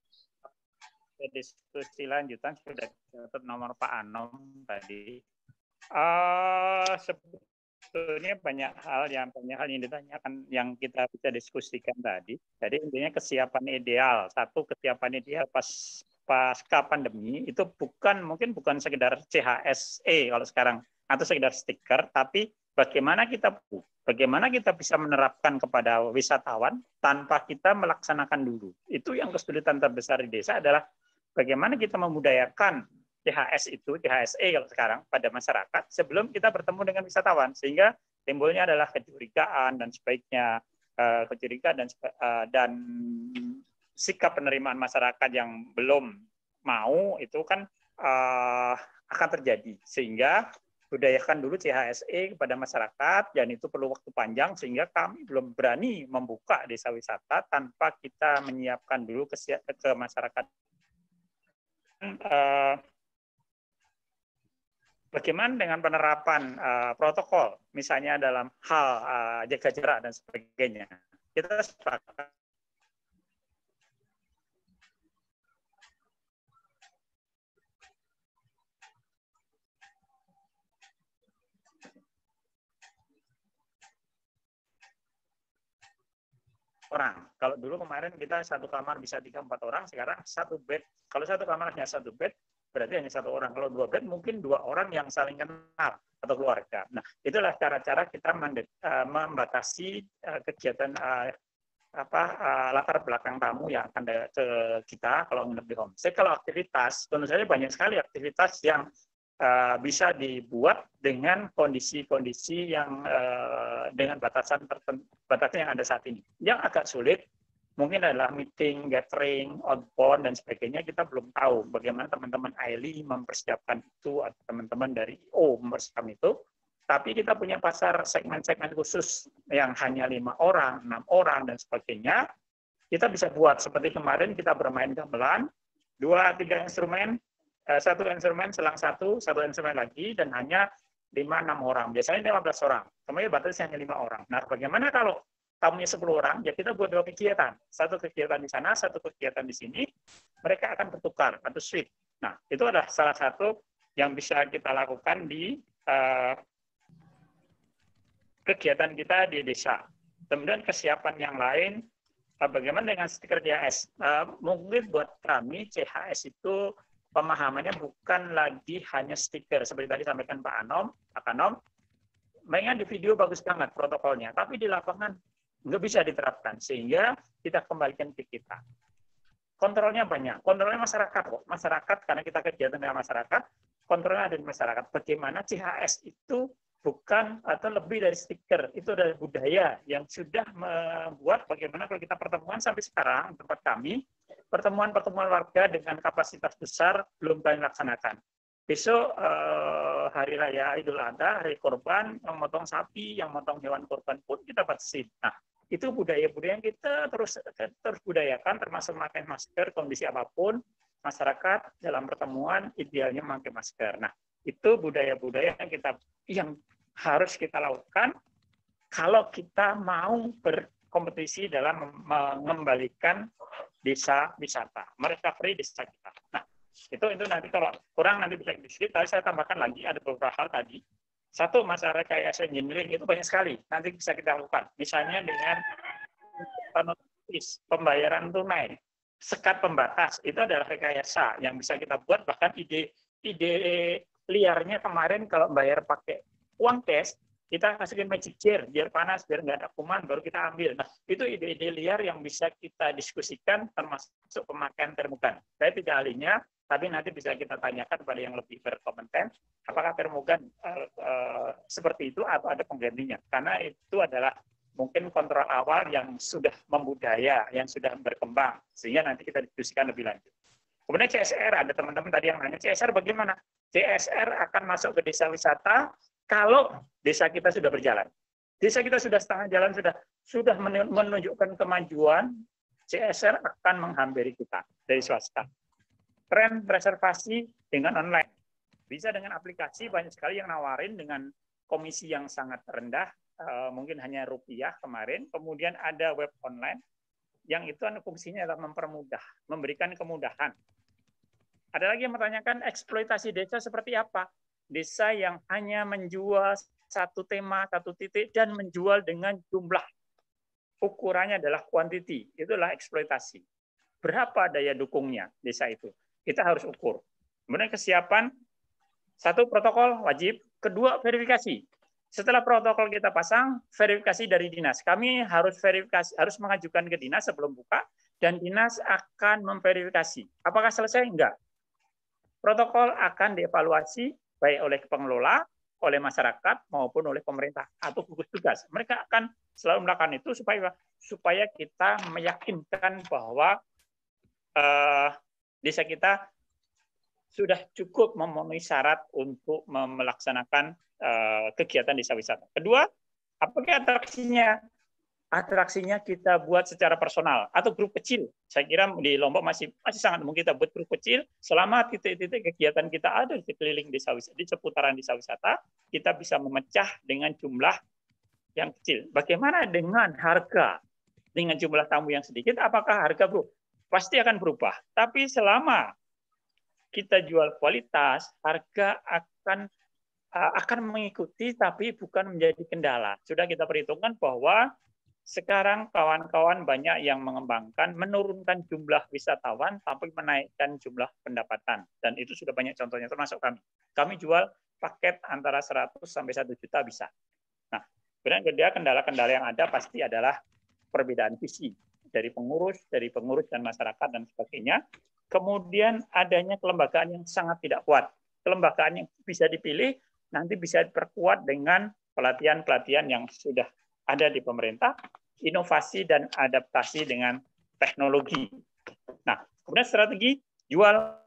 ke diskusi lanjutan sudah dicatat nomor Pak Anom tadi. Uh, sebetulnya banyak hal yang banyak hal yang ditanyakan yang kita bisa diskusikan tadi. Jadi intinya kesiapan ideal. Satu kesiapan ideal pas pasca pandemi itu bukan mungkin bukan sekedar CHSE kalau sekarang atau sekedar stiker, tapi bagaimana kita bagaimana kita bisa menerapkan kepada wisatawan tanpa kita melaksanakan dulu. Itu yang kesulitan terbesar di desa adalah bagaimana kita memudayakan THS itu, CHSE kalau sekarang pada masyarakat sebelum kita bertemu dengan wisatawan sehingga timbulnya adalah kecurigaan dan sebaiknya eh, kecurigaan dan eh, dan sikap penerimaan masyarakat yang belum mau itu kan uh, akan terjadi sehingga budayakan dulu CHSE kepada masyarakat dan itu perlu waktu panjang sehingga kami belum berani membuka desa wisata tanpa kita menyiapkan dulu ke, ke masyarakat uh, bagaimana dengan penerapan uh, protokol, misalnya dalam hal uh, jaga jarak dan sebagainya. Kita sepakat orang. Kalau dulu kemarin kita satu kamar bisa tiga empat orang, sekarang satu bed. Kalau satu kamar hanya satu bed, berarti hanya satu orang. Kalau dua bed mungkin dua orang yang saling kenal atau keluarga. Nah, itulah cara-cara kita eh, membatasi eh, kegiatan eh, apa latar belakang tamu yang akan ke kita kalau nginep di homestay. Kalau aktivitas, tentu saja banyak sekali aktivitas yang Eh, bisa dibuat dengan kondisi-kondisi yang uh, dengan batasan batasan yang ada saat ini. Yang agak sulit mungkin adalah meeting, gathering, outbound dan sebagainya kita belum tahu bagaimana teman-teman Aili mempersiapkan itu atau teman-teman dari IO mempersiapkan itu. Tapi kita punya pasar segmen-segmen khusus yang hanya lima orang, enam orang dan sebagainya. Kita bisa buat seperti kemarin kita bermain gamelan, dua tiga instrumen Eh, satu instrumen selang satu, satu instrumen lagi, dan hanya lima 6 orang. Biasanya lima belas orang. Kemudian batasnya hanya lima orang. Nah, bagaimana kalau tamunya sepuluh orang, ya kita buat dua kegiatan. Satu kegiatan di sana, satu kegiatan di sini. Mereka akan bertukar, atau switch. Nah, itu adalah salah satu yang bisa kita lakukan di uh, kegiatan kita di desa. Kemudian kesiapan yang lain, uh, bagaimana dengan stiker CHS? Uh, mungkin buat kami, CHS itu pemahamannya bukan lagi hanya stiker seperti tadi sampaikan Pak Anom, Pak Anom. Mainan di video bagus banget protokolnya, tapi di lapangan nggak bisa diterapkan sehingga kita kembalikan ke kita. Kontrolnya banyak, kontrolnya masyarakat kok. Masyarakat karena kita kegiatan dengan masyarakat, kontrolnya ada di masyarakat. Bagaimana CHS itu bukan atau lebih dari stiker, itu adalah budaya yang sudah membuat bagaimana kalau kita pertemuan sampai sekarang tempat kami pertemuan-pertemuan warga dengan kapasitas besar belum kami laksanakan. Besok eh, hari raya Idul Adha, hari korban, yang motong sapi, yang motong hewan korban pun kita batasin. Nah, itu budaya-budaya yang kita terus terus budayakan termasuk memakai masker kondisi apapun masyarakat dalam pertemuan idealnya memakai masker. Nah, itu budaya-budaya yang kita yang harus kita lakukan kalau kita mau berkompetisi dalam mengembalikan desa wisata, mereka free desa kita. Nah, itu itu nanti kalau kurang nanti bisa sedikit, tapi saya tambahkan lagi ada beberapa hal tadi. Satu, masalah rekayasa engineering itu banyak sekali, nanti bisa kita lakukan. Misalnya dengan notis, pembayaran tunai, sekat pembatas, itu adalah rekayasa yang bisa kita buat, bahkan ide ide liarnya kemarin kalau bayar pakai uang cash kita masukin magic chair biar panas, biar nggak ada kuman, baru kita ambil. Nah, itu ide-ide liar yang bisa kita diskusikan termasuk pemakaian termogan. Saya tidak ahlinya, tapi nanti bisa kita tanyakan pada yang lebih berkompeten, apakah termogan uh, uh, seperti itu atau ada penggantinya. Karena itu adalah mungkin kontrol awal yang sudah membudaya, yang sudah berkembang, sehingga nanti kita diskusikan lebih lanjut. Kemudian CSR, ada teman-teman tadi yang nanya, CSR bagaimana? CSR akan masuk ke desa wisata, kalau desa kita sudah berjalan, desa kita sudah setengah jalan, sudah sudah menunjukkan kemajuan, CSR akan menghampiri kita dari swasta. Tren preservasi dengan online. Bisa dengan aplikasi, banyak sekali yang nawarin dengan komisi yang sangat rendah, eh, mungkin hanya rupiah kemarin. Kemudian ada web online, yang itu anu fungsinya adalah mempermudah, memberikan kemudahan. Ada lagi yang menanyakan eksploitasi desa seperti apa? desa yang hanya menjual satu tema, satu titik, dan menjual dengan jumlah. Ukurannya adalah quantity, itulah eksploitasi. Berapa daya dukungnya desa itu? Kita harus ukur. Kemudian kesiapan, satu protokol wajib, kedua verifikasi. Setelah protokol kita pasang, verifikasi dari dinas. Kami harus verifikasi, harus mengajukan ke dinas sebelum buka, dan dinas akan memverifikasi. Apakah selesai? Enggak. Protokol akan dievaluasi, baik oleh pengelola, oleh masyarakat maupun oleh pemerintah atau gugus tugas. Mereka akan selalu melakukan itu supaya supaya kita meyakinkan bahwa uh, desa kita sudah cukup memenuhi syarat untuk melaksanakan uh, kegiatan desa wisata. Kedua, apakah atraksinya? atraksinya kita buat secara personal atau grup kecil. Saya kira di Lombok masih masih sangat mungkin kita buat grup kecil selama titik-titik kegiatan kita ada di keliling desa wisata, di seputaran desa wisata, kita bisa memecah dengan jumlah yang kecil. Bagaimana dengan harga? Dengan jumlah tamu yang sedikit, apakah harga bro? Pasti akan berubah. Tapi selama kita jual kualitas, harga akan eh, akan mengikuti tapi bukan menjadi kendala. Sudah kita perhitungkan bahwa sekarang kawan-kawan banyak yang mengembangkan menurunkan jumlah wisatawan tapi menaikkan jumlah pendapatan dan itu sudah banyak contohnya termasuk kami. Kami jual paket antara 100 sampai 1 juta bisa. Nah, kemudian kedua kendala-kendala yang ada pasti adalah perbedaan visi dari pengurus, dari pengurus dan masyarakat dan sebagainya. Kemudian adanya kelembagaan yang sangat tidak kuat. Kelembagaan yang bisa dipilih nanti bisa diperkuat dengan pelatihan-pelatihan yang sudah ada di pemerintah, inovasi dan adaptasi dengan teknologi. Nah, kemudian strategi jual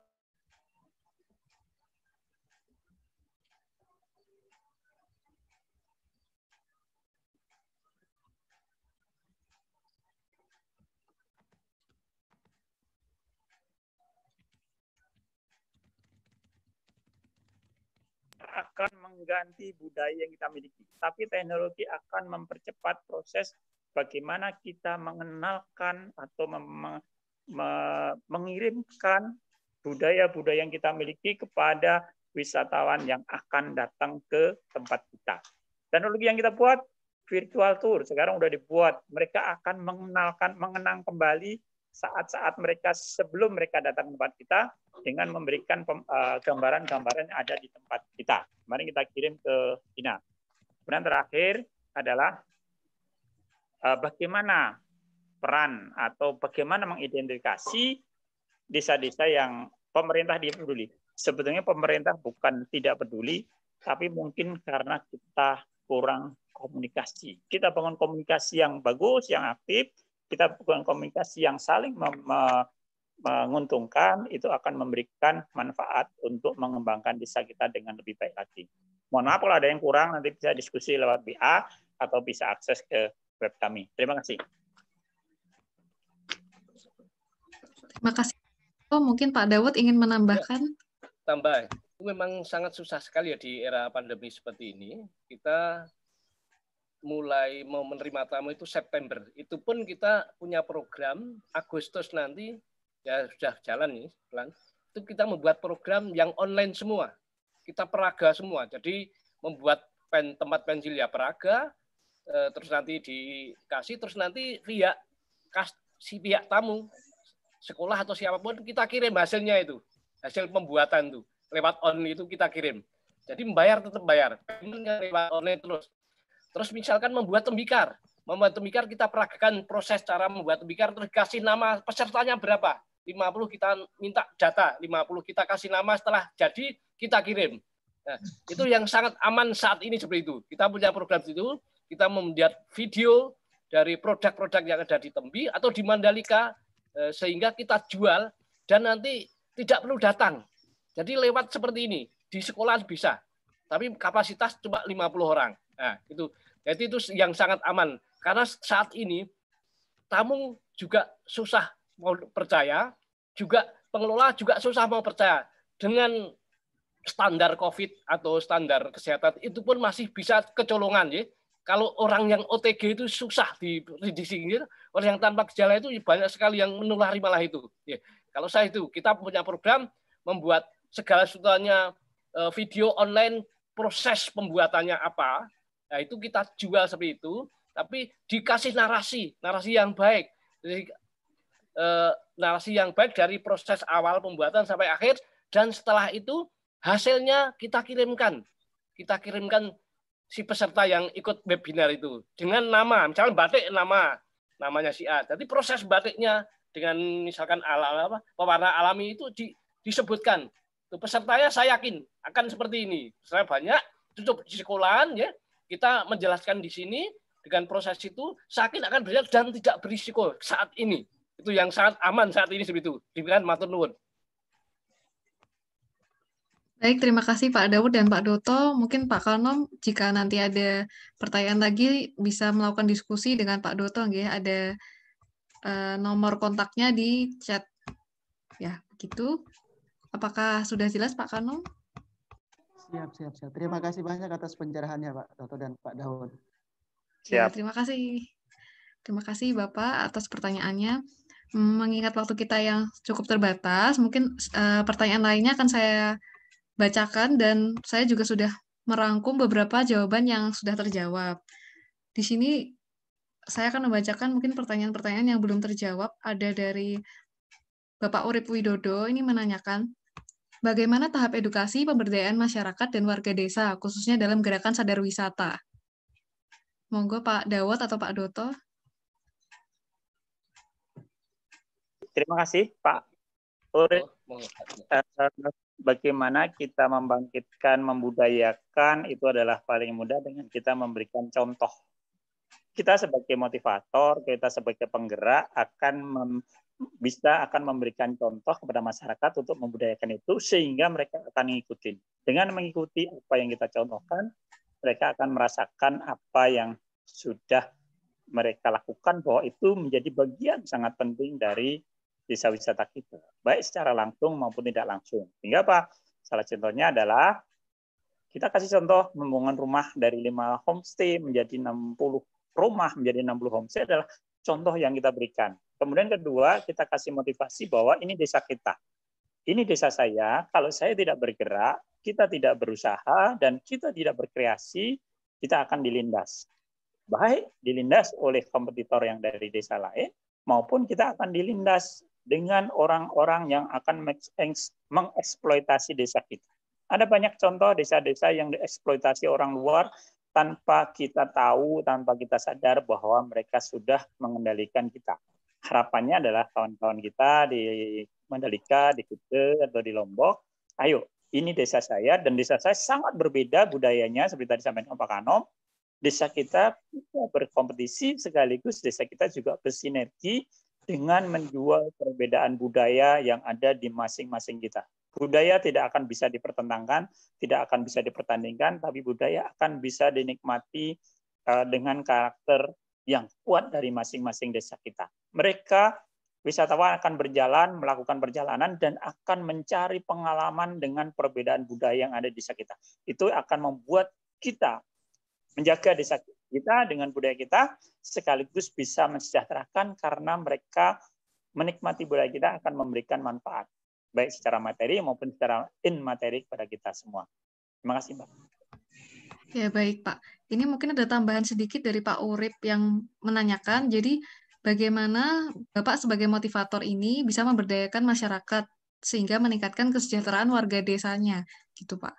akan mengganti budaya yang kita miliki. Tapi teknologi akan mempercepat proses bagaimana kita mengenalkan atau mem- mem- mengirimkan budaya-budaya yang kita miliki kepada wisatawan yang akan datang ke tempat kita. Teknologi yang kita buat virtual tour sekarang sudah dibuat. Mereka akan mengenalkan, mengenang kembali saat-saat mereka sebelum mereka datang ke tempat kita dengan memberikan eh, gambaran-gambaran yang ada di tempat kita. Kemarin kita kirim ke China. Kemudian terakhir adalah eh, bagaimana peran atau bagaimana mengidentifikasi desa-desa yang pemerintah tidak peduli. Sebetulnya pemerintah bukan tidak peduli, tapi mungkin karena kita kurang komunikasi. Kita bangun komunikasi yang bagus, yang aktif, kita bukan komunikasi yang saling menguntungkan itu akan memberikan manfaat untuk mengembangkan desa kita dengan lebih baik lagi. Mohon maaf kalau ada yang kurang, nanti bisa diskusi lewat BA atau bisa akses ke web kami. Terima kasih. Terima kasih. Oh, mungkin Pak Dawud ingin menambahkan. Ya, tambah. Memang sangat susah sekali ya di era pandemi seperti ini. Kita mulai mau menerima tamu itu September. Itu pun kita punya program Agustus nanti ya sudah jalan nih pelan. Itu kita membuat program yang online semua. Kita peraga semua. Jadi membuat pen, tempat pensil ya peraga, eh, terus nanti dikasih, terus nanti via kas, si pihak tamu sekolah atau siapapun kita kirim hasilnya itu hasil pembuatan tuh lewat online itu kita kirim. Jadi membayar tetap bayar. Payment lewat online terus. Terus misalkan membuat tembikar. Membuat tembikar kita peragakan proses cara membuat tembikar, terus kasih nama pesertanya berapa. 50 kita minta data, 50 kita kasih nama setelah jadi kita kirim. Nah, itu yang sangat aman saat ini seperti itu. Kita punya program itu, kita membuat video dari produk-produk yang ada di Tembi atau di Mandalika eh, sehingga kita jual dan nanti tidak perlu datang. Jadi lewat seperti ini, di sekolah bisa. Tapi kapasitas cuma 50 orang. Nah, itu jadi itu yang sangat aman. Karena saat ini tamu juga susah mau percaya, juga pengelola juga susah mau percaya. Dengan standar COVID atau standar kesehatan itu pun masih bisa kecolongan ya. Kalau orang yang OTG itu susah di sini, ya. orang yang tanpa gejala itu banyak sekali yang menulari malah itu. Ya. Kalau saya itu, kita punya program membuat segala sesuatunya eh, video online proses pembuatannya apa, Nah, itu kita jual seperti itu, tapi dikasih narasi, narasi yang baik. Jadi, eh, narasi yang baik dari proses awal pembuatan sampai akhir, dan setelah itu hasilnya kita kirimkan. Kita kirimkan si peserta yang ikut webinar itu dengan nama, misalnya batik nama, namanya si A. Jadi proses batiknya dengan misalkan ala apa pewarna alami itu di, disebutkan. pesertanya saya yakin akan seperti ini. Saya banyak tutup sekolahan ya kita menjelaskan di sini dengan proses itu sakit akan berjalan dan tidak berisiko saat ini. Itu yang sangat aman saat ini seperti itu. Demikian matur nuwun. Baik, terima kasih Pak Dawud dan Pak Doto. Mungkin Pak Kalnom, jika nanti ada pertanyaan lagi, bisa melakukan diskusi dengan Pak Doto. Ya. Ada uh, nomor kontaknya di chat. Ya, begitu. Apakah sudah jelas Pak Kalnom? Siap, siap, siap. Terima kasih banyak atas pencerahannya Pak Toto dan Pak Daun. Iya, siap. Ya, terima kasih. Terima kasih Bapak atas pertanyaannya. Hmm, mengingat waktu kita yang cukup terbatas, mungkin uh, pertanyaan lainnya akan saya bacakan dan saya juga sudah merangkum beberapa jawaban yang sudah terjawab. Di sini saya akan membacakan mungkin pertanyaan-pertanyaan yang belum terjawab. Ada dari Bapak Urip Widodo ini menanyakan, Bagaimana tahap edukasi pemberdayaan masyarakat dan warga desa, khususnya dalam gerakan sadar wisata? Monggo Pak Dawat atau Pak Doto. Terima kasih Pak eh, bagaimana kita membangkitkan, membudayakan itu adalah paling mudah dengan kita memberikan contoh. Kita sebagai motivator, kita sebagai penggerak akan bisa akan memberikan contoh kepada masyarakat untuk membudayakan itu sehingga mereka akan mengikuti. Dengan mengikuti apa yang kita contohkan, mereka akan merasakan apa yang sudah mereka lakukan bahwa itu menjadi bagian sangat penting dari desa wisata kita, baik secara langsung maupun tidak langsung. Sehingga apa? Salah contohnya adalah kita kasih contoh membangun rumah dari 5 homestay menjadi 60 rumah menjadi 60 homestay adalah contoh yang kita berikan Kemudian kedua, kita kasih motivasi bahwa ini desa kita. Ini desa saya, kalau saya tidak bergerak, kita tidak berusaha, dan kita tidak berkreasi, kita akan dilindas. Baik dilindas oleh kompetitor yang dari desa lain, maupun kita akan dilindas dengan orang-orang yang akan mengeksploitasi desa kita. Ada banyak contoh desa-desa yang dieksploitasi orang luar tanpa kita tahu, tanpa kita sadar bahwa mereka sudah mengendalikan kita harapannya adalah kawan-kawan kita di Mandalika, di Kute, atau di Lombok, ayo ini desa saya dan desa saya sangat berbeda budayanya seperti tadi sampaikan Pak Kanom. Desa kita berkompetisi sekaligus desa kita juga bersinergi dengan menjual perbedaan budaya yang ada di masing-masing kita. Budaya tidak akan bisa dipertentangkan, tidak akan bisa dipertandingkan, tapi budaya akan bisa dinikmati eh, dengan karakter yang kuat dari masing-masing desa kita mereka wisatawan akan berjalan, melakukan perjalanan, dan akan mencari pengalaman dengan perbedaan budaya yang ada di desa kita. Itu akan membuat kita menjaga desa kita dengan budaya kita, sekaligus bisa mensejahterakan karena mereka menikmati budaya kita akan memberikan manfaat, baik secara materi maupun secara in-materi kepada kita semua. Terima kasih, Pak. Ya, baik, Pak. Ini mungkin ada tambahan sedikit dari Pak Urip yang menanyakan, jadi Bagaimana Bapak sebagai motivator ini bisa memberdayakan masyarakat sehingga meningkatkan kesejahteraan warga desanya, gitu Pak?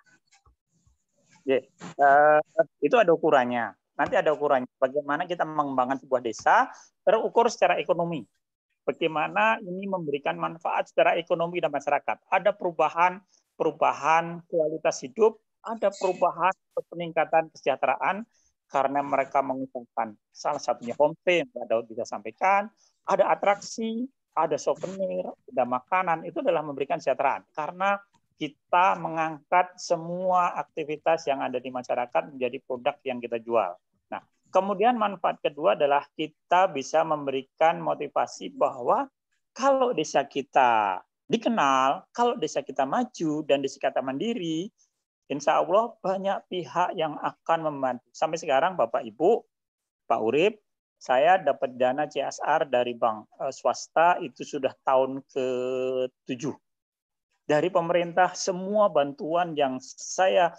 Yeah. Eh, uh, itu ada ukurannya. Nanti ada ukurannya. Bagaimana kita mengembangkan sebuah desa terukur secara ekonomi. Bagaimana ini memberikan manfaat secara ekonomi dan masyarakat. Ada perubahan perubahan kualitas hidup, ada perubahan peningkatan kesejahteraan, karena mereka mengumpulkan Salah satunya homestay yang Pak Daud bisa sampaikan, ada atraksi, ada souvenir, ada makanan, itu adalah memberikan kesejahteraan. Karena kita mengangkat semua aktivitas yang ada di masyarakat menjadi produk yang kita jual. Nah, kemudian manfaat kedua adalah kita bisa memberikan motivasi bahwa kalau desa kita dikenal, kalau desa kita maju dan desa kita mandiri, insya Allah banyak pihak yang akan membantu. Sampai sekarang Bapak Ibu, Pak Urip, saya dapat dana CSR dari bank eh, swasta itu sudah tahun ke-7. Dari pemerintah semua bantuan yang saya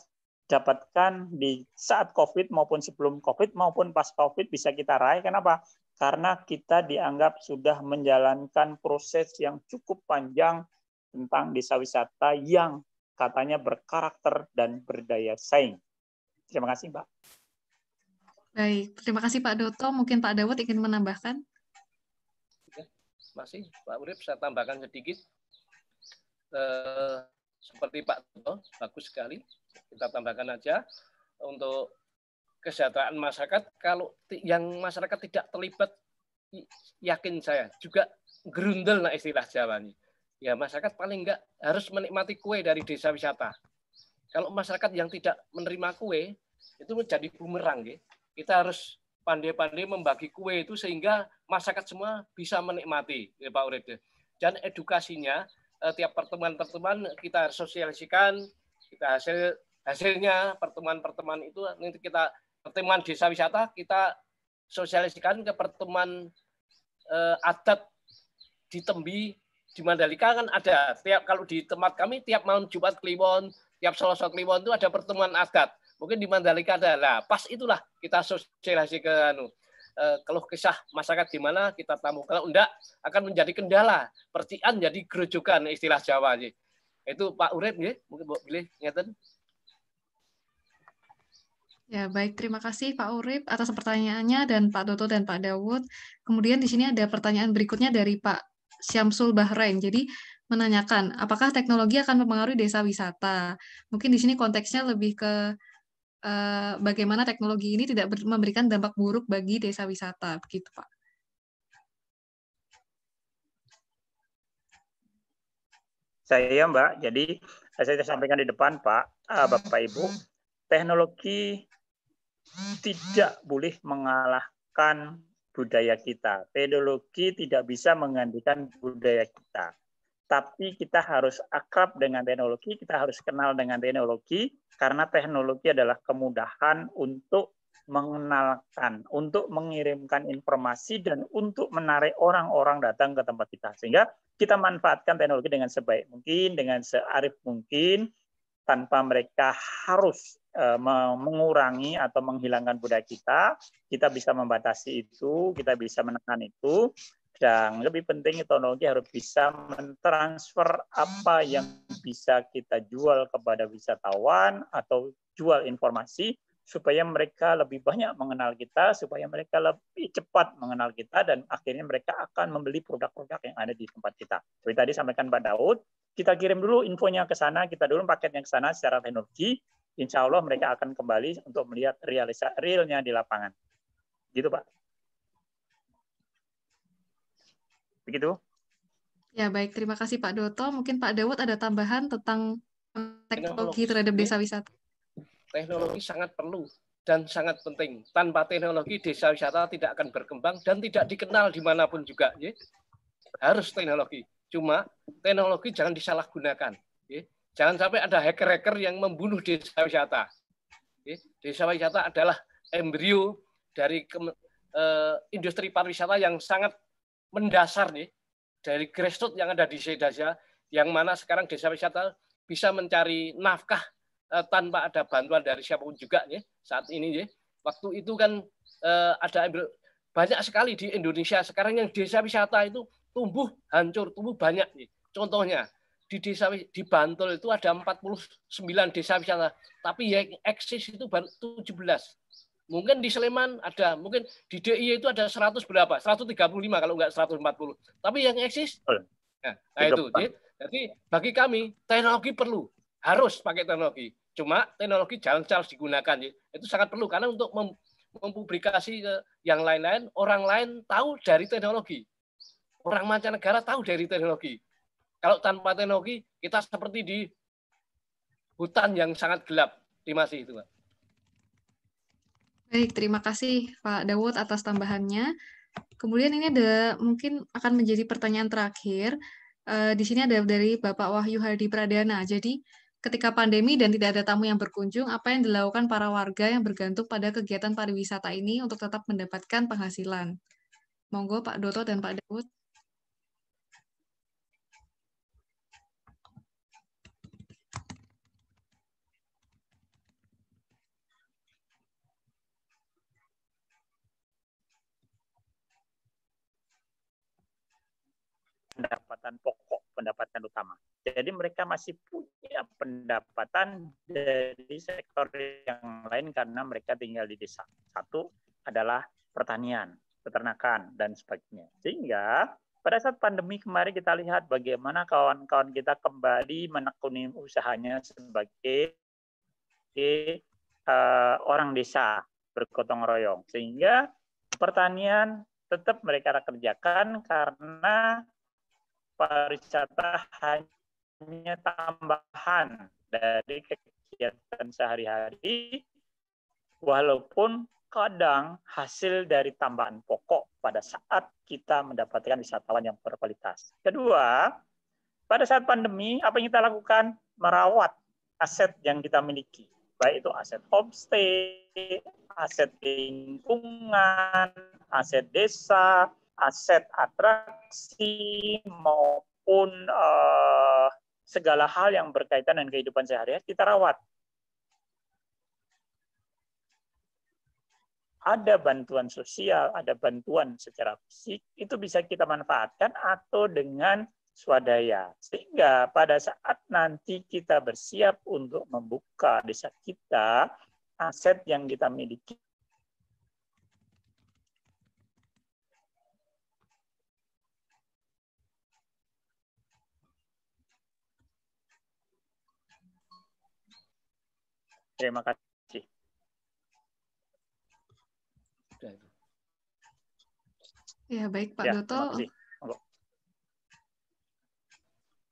dapatkan di saat COVID maupun sebelum COVID maupun pas COVID bisa kita raih. Kenapa? Karena kita dianggap sudah menjalankan proses yang cukup panjang tentang desa wisata yang katanya berkarakter dan berdaya saing. Terima kasih, Mbak. Baik, terima kasih Pak Doto. Mungkin Pak Dawud ingin menambahkan. Ya, Masih, Pak Urip, saya tambahkan sedikit. Eh, seperti Pak Doto, bagus sekali. Kita tambahkan aja untuk kesejahteraan masyarakat. Kalau yang masyarakat tidak terlibat, yakin saya juga gerundel nah istilah Jawa nih ya masyarakat paling enggak harus menikmati kue dari desa wisata. Kalau masyarakat yang tidak menerima kue, itu menjadi bumerang. Ya. Kita harus pandai-pandai membagi kue itu sehingga masyarakat semua bisa menikmati, ya, Pak Urip. Dan edukasinya, eh, tiap pertemuan-pertemuan kita sosialisikan, kita hasil hasilnya pertemuan-pertemuan itu nanti kita pertemuan desa wisata kita sosialisikan ke pertemuan eh, adat di Tembi di Mandalika kan ada tiap kalau di tempat kami tiap malam Jumat Kliwon, tiap Selasa Kliwon itu ada pertemuan adat. Mungkin di Mandalika ada. Nah, pas itulah kita sosialisasi ke anu eh, keluh kisah masyarakat di mana kita tamu. Kalau enggak akan menjadi kendala, percikan jadi gerujukan istilah Jawa aja Itu Pak Urip ya mungkin boleh pilih ngeten. Ya, baik. Terima kasih Pak Urip atas pertanyaannya dan Pak Toto dan Pak Dawud. Kemudian di sini ada pertanyaan berikutnya dari Pak Syamsul Bahrain. Jadi menanyakan apakah teknologi akan mempengaruhi desa wisata. Mungkin di sini konteksnya lebih ke eh, bagaimana teknologi ini tidak memberikan dampak buruk bagi desa wisata, begitu Pak. Saya Mbak, jadi eh, saya sampaikan di depan Pak, eh, Bapak Ibu, teknologi tidak boleh mengalahkan budaya kita. Teknologi tidak bisa menggantikan budaya kita. Tapi kita harus akrab dengan teknologi, kita harus kenal dengan teknologi, karena teknologi adalah kemudahan untuk mengenalkan, untuk mengirimkan informasi, dan untuk menarik orang-orang datang ke tempat kita. Sehingga kita manfaatkan teknologi dengan sebaik mungkin, dengan searif mungkin, tanpa mereka harus eh, mengurangi atau menghilangkan budaya kita, kita bisa membatasi itu, kita bisa menekan itu, dan lebih penting teknologi harus bisa mentransfer apa yang bisa kita jual kepada wisatawan atau jual informasi supaya mereka lebih banyak mengenal kita, supaya mereka lebih cepat mengenal kita, dan akhirnya mereka akan membeli produk-produk yang ada di tempat kita. Seperti tadi sampaikan Pak Daud, kita kirim dulu infonya ke sana, kita dulu paketnya ke sana secara teknologi, insya Allah mereka akan kembali untuk melihat realisa, realnya di lapangan. Gitu Pak. Begitu. Ya baik, terima kasih Pak Doto. Mungkin Pak Dawud ada tambahan tentang teknologi terhadap desa wisata. Teknologi sangat perlu dan sangat penting. Tanpa teknologi desa wisata tidak akan berkembang dan tidak dikenal dimanapun juga. Ya. Harus teknologi. Cuma teknologi jangan disalahgunakan. Jangan sampai ada hacker-hacker yang membunuh desa wisata. Desa wisata adalah embrio dari eh, industri pariwisata yang sangat mendasar nih dari grassroots yang ada di desa yang mana sekarang desa wisata bisa mencari nafkah eh, tanpa ada bantuan dari siapapun juga nih saat ini nih. Waktu itu kan eh, ada banyak sekali di Indonesia sekarang yang desa wisata itu tumbuh hancur, tumbuh banyak nih. Contohnya di desa di Bantul itu ada 49 desa wisata, tapi yang eksis itu baru 17. Mungkin di Sleman ada, mungkin di DIY itu ada 100 berapa? 135 kalau enggak 140. Tapi yang eksis oh ya. nah, nah itu. Jadi, jadi bagi kami teknologi perlu, harus pakai teknologi. Cuma teknologi jangan Charles digunakan. Itu sangat perlu karena untuk mempublikasi eh, yang lain-lain, orang lain tahu dari teknologi orang mancanegara tahu dari teknologi. Kalau tanpa teknologi, kita seperti di hutan yang sangat gelap. Terima kasih itu, Pak. Baik, terima kasih Pak Dawud atas tambahannya. Kemudian ini ada mungkin akan menjadi pertanyaan terakhir. Eh, di sini ada dari Bapak Wahyu Hadi Pradana. Jadi, ketika pandemi dan tidak ada tamu yang berkunjung, apa yang dilakukan para warga yang bergantung pada kegiatan pariwisata ini untuk tetap mendapatkan penghasilan? Monggo Pak Doto dan Pak Dawud. pendapatan pokok, pendapatan utama. Jadi mereka masih punya pendapatan dari sektor yang lain karena mereka tinggal di desa. Satu adalah pertanian, peternakan, dan sebagainya. Sehingga pada saat pandemi kemarin kita lihat bagaimana kawan-kawan kita kembali menekuni usahanya sebagai uh, orang desa bergotong royong sehingga pertanian tetap mereka kerjakan karena pariwisata hanya tambahan dari kegiatan sehari-hari, walaupun kadang hasil dari tambahan pokok pada saat kita mendapatkan wisatawan yang berkualitas. Kedua, pada saat pandemi, apa yang kita lakukan? Merawat aset yang kita miliki. Baik itu aset homestay, aset lingkungan, aset desa, aset atraksi maupun uh, segala hal yang berkaitan dengan kehidupan sehari-hari kita rawat. Ada bantuan sosial, ada bantuan secara fisik, itu bisa kita manfaatkan atau dengan swadaya. Sehingga pada saat nanti kita bersiap untuk membuka desa kita, aset yang kita miliki Terima kasih. Ya, baik Pak ya, Doto.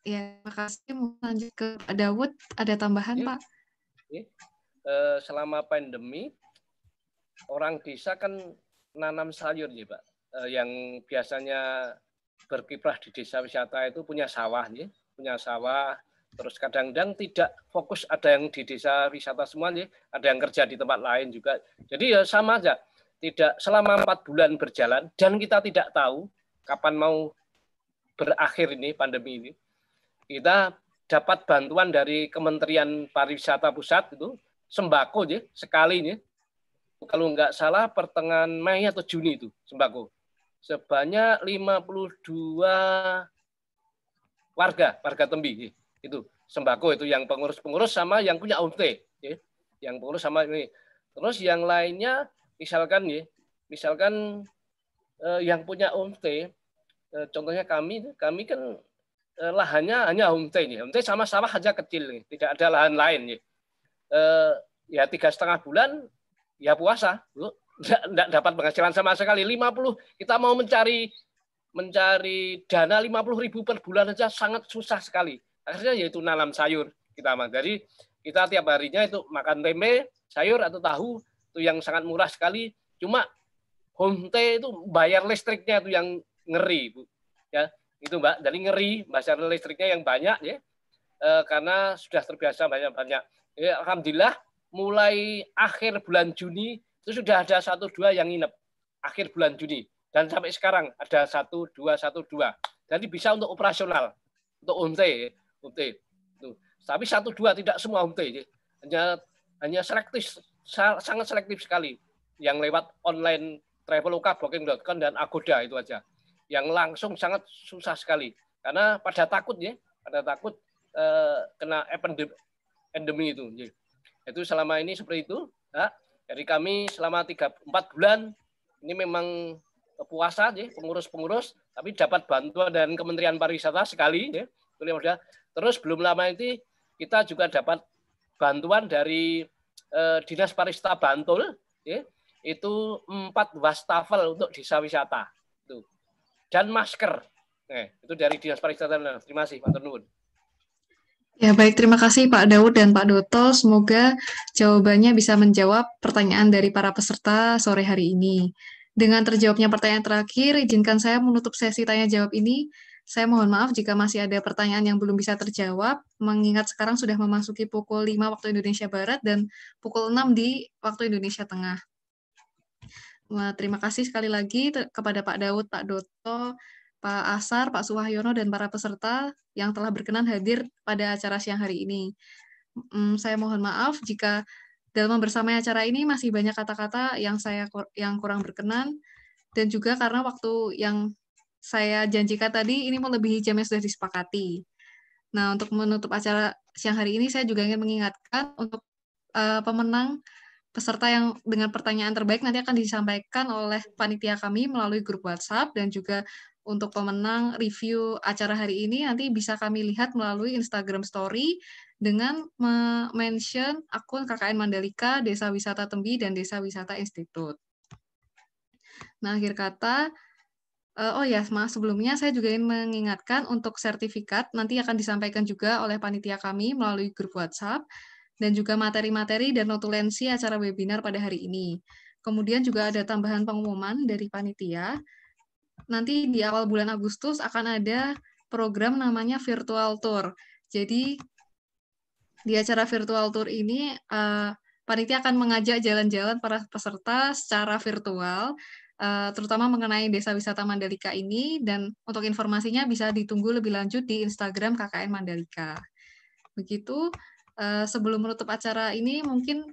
Ya, terima kasih. Mau lanjut ke Dawud. Ada tambahan, ya. Pak? Ya. Eh, selama pandemi, orang desa kan nanam sayur, ya Pak. Eh, yang biasanya berkiprah di desa wisata itu punya sawah, ya. punya sawah, Terus kadang-kadang tidak fokus ada yang di desa wisata semuanya ada yang kerja di tempat lain juga. Jadi ya sama aja. Tidak selama empat bulan berjalan dan kita tidak tahu kapan mau berakhir ini pandemi ini. Kita dapat bantuan dari Kementerian Pariwisata Pusat itu sembako ya sekali nih. Kalau nggak salah pertengahan Mei atau Juni itu sembako sebanyak 52 warga warga Tembi itu sembako itu yang pengurus-pengurus sama yang punya AUT ya. yang pengurus sama ini terus yang lainnya misalkan ya misalkan eh, yang punya AUT eh, contohnya kami kami kan eh, lahannya hanya AUT ini ya. AUT sama sawah aja kecil nih. Ya. tidak ada lahan lain ya eh, ya tiga setengah bulan ya puasa tidak dapat penghasilan sama sekali 50 kita mau mencari mencari dana 50 ribu per bulan saja sangat susah sekali akhirnya yaitu nalam sayur kita mas jadi kita tiap harinya itu makan tempe sayur atau tahu itu yang sangat murah sekali cuma homte itu bayar listriknya itu yang ngeri bu ya itu mbak jadi ngeri bayar listriknya yang banyak ya e, karena sudah terbiasa banyak banyak E, alhamdulillah mulai akhir bulan Juni itu sudah ada satu dua yang nginep akhir bulan Juni dan sampai sekarang ada satu dua satu dua jadi bisa untuk operasional untuk onte UT. Tapi satu dua tidak semua UT, hanya hanya selektif sangat selektif sekali yang lewat online Traveloka, Booking.com dan Agoda itu aja. Yang langsung sangat susah sekali karena pada takut ya, pada takut eh, kena endemi itu. Jadi, ya. itu selama ini seperti itu. Nah, jadi kami selama tiga empat bulan ini memang puasa ya, pengurus-pengurus, tapi dapat bantuan dan Kementerian Pariwisata sekali ya. Itu sudah Terus belum lama ini kita juga dapat bantuan dari eh, Dinas Parista Bantul ya, itu empat wastafel untuk desa wisata itu dan masker. Nah, itu dari Dinas Pariwisata. Terima kasih Pak Ternun. Ya baik, terima kasih Pak Daud dan Pak Doto. Semoga jawabannya bisa menjawab pertanyaan dari para peserta sore hari ini. Dengan terjawabnya pertanyaan terakhir, izinkan saya menutup sesi tanya jawab ini. Saya mohon maaf jika masih ada pertanyaan yang belum bisa terjawab, mengingat sekarang sudah memasuki pukul 5 waktu Indonesia Barat dan pukul 6 di waktu Indonesia Tengah. Wah, terima kasih sekali lagi kepada Pak Daud, Pak Doto, Pak Asar, Pak Suwahyono, dan para peserta yang telah berkenan hadir pada acara siang hari ini. Hmm, saya mohon maaf jika dalam bersama acara ini masih banyak kata-kata yang saya yang kurang berkenan dan juga karena waktu yang saya janjikan tadi ini melebihi jam yang sudah disepakati. Nah, untuk menutup acara siang hari ini saya juga ingin mengingatkan untuk uh, pemenang peserta yang dengan pertanyaan terbaik nanti akan disampaikan oleh panitia kami melalui grup WhatsApp dan juga untuk pemenang review acara hari ini nanti bisa kami lihat melalui Instagram story dengan mention akun KKN Mandalika, Desa Wisata Tembi dan Desa Wisata Institut. Nah, akhir kata, Eh, oh ya, maaf sebelumnya saya juga ingin mengingatkan untuk sertifikat nanti akan disampaikan juga oleh panitia kami melalui grup WhatsApp dan juga materi-materi dan notulensi acara webinar pada hari ini. Kemudian juga ada tambahan pengumuman dari panitia. Nanti di awal bulan Agustus akan ada program namanya virtual tour. Jadi di acara virtual tour ini uh, panitia akan mengajak jalan-jalan para peserta secara virtual Eh, terutama mengenai Desa Wisata Mandalika ini dan untuk informasinya bisa ditunggu lebih lanjut di Instagram KKN Mandalika. Begitu, eh, sebelum menutup acara ini mungkin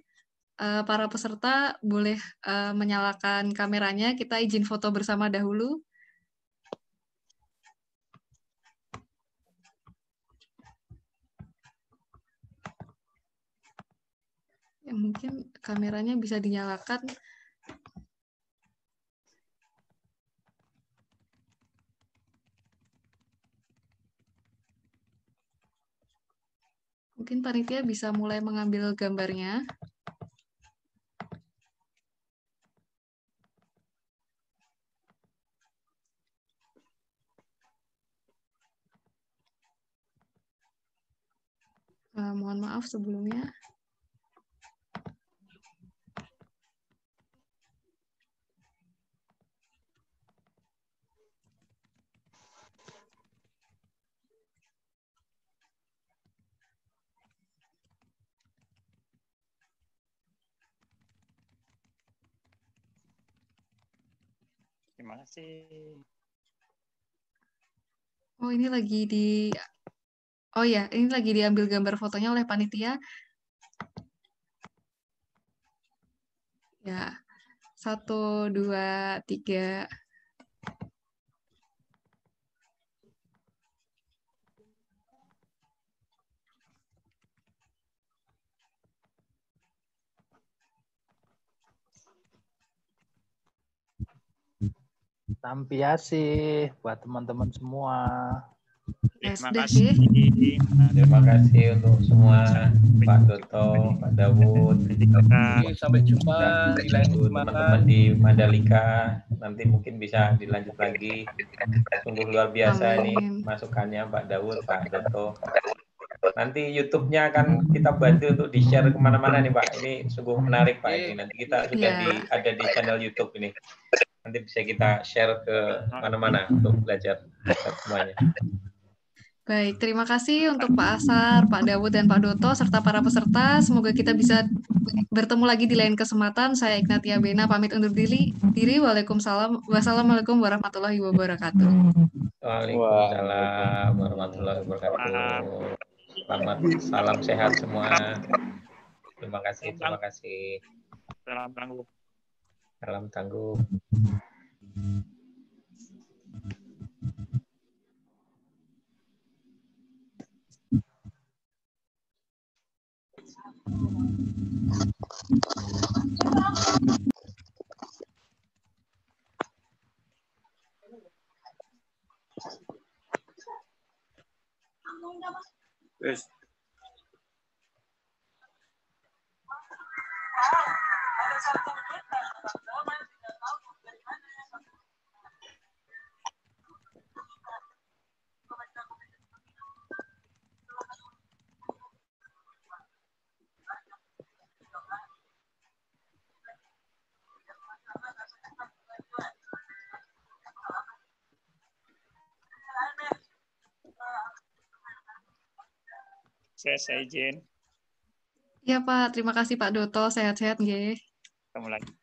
eh, para peserta boleh menyalakan kameranya, kita izin foto bersama dahulu. Ya, mungkin kameranya bisa dinyalakan. Mungkin panitia bisa mulai mengambil gambarnya. Uh, mohon maaf sebelumnya. Terima kasih. Oh, ini lagi di Oh ya, ini lagi diambil gambar fotonya oleh panitia. Ya, satu, dua, tiga. Sampiasi buat teman-teman semua. Terima kasih. Terima kasih untuk semua Pak Toto, Pak Dawud. Sampai jumpa di lain teman-teman di Mandalika. Nanti mungkin bisa dilanjut lagi. Sungguh luar biasa Amin. ini masukannya Pak Dawud, Pak Toto. Nanti YouTube-nya akan kita bantu untuk di-share kemana-mana nih Pak. Ini sungguh menarik Pak. Ini nanti kita iya. sudah yeah. di, ada di channel YouTube ini nanti bisa kita share ke mana-mana untuk belajar semuanya. Baik, terima kasih untuk Pak Asar, Pak Dawud, dan Pak Doto, serta para peserta. Semoga kita bisa bertemu lagi di lain kesempatan. Saya Ignatia Bena, pamit undur diri. diri. Waalaikumsalam. Wassalamualaikum warahmatullahi wabarakatuh. Waalaikumsalam warahmatullahi wabarakatuh. Selamat, salam sehat semua. Terima kasih, terima kasih. Salam tangguh. Salam tangguh. Yes. Mega, saya izin. Iya Pak, terima kasih Pak Doto, sehat-sehat Ketemu lagi.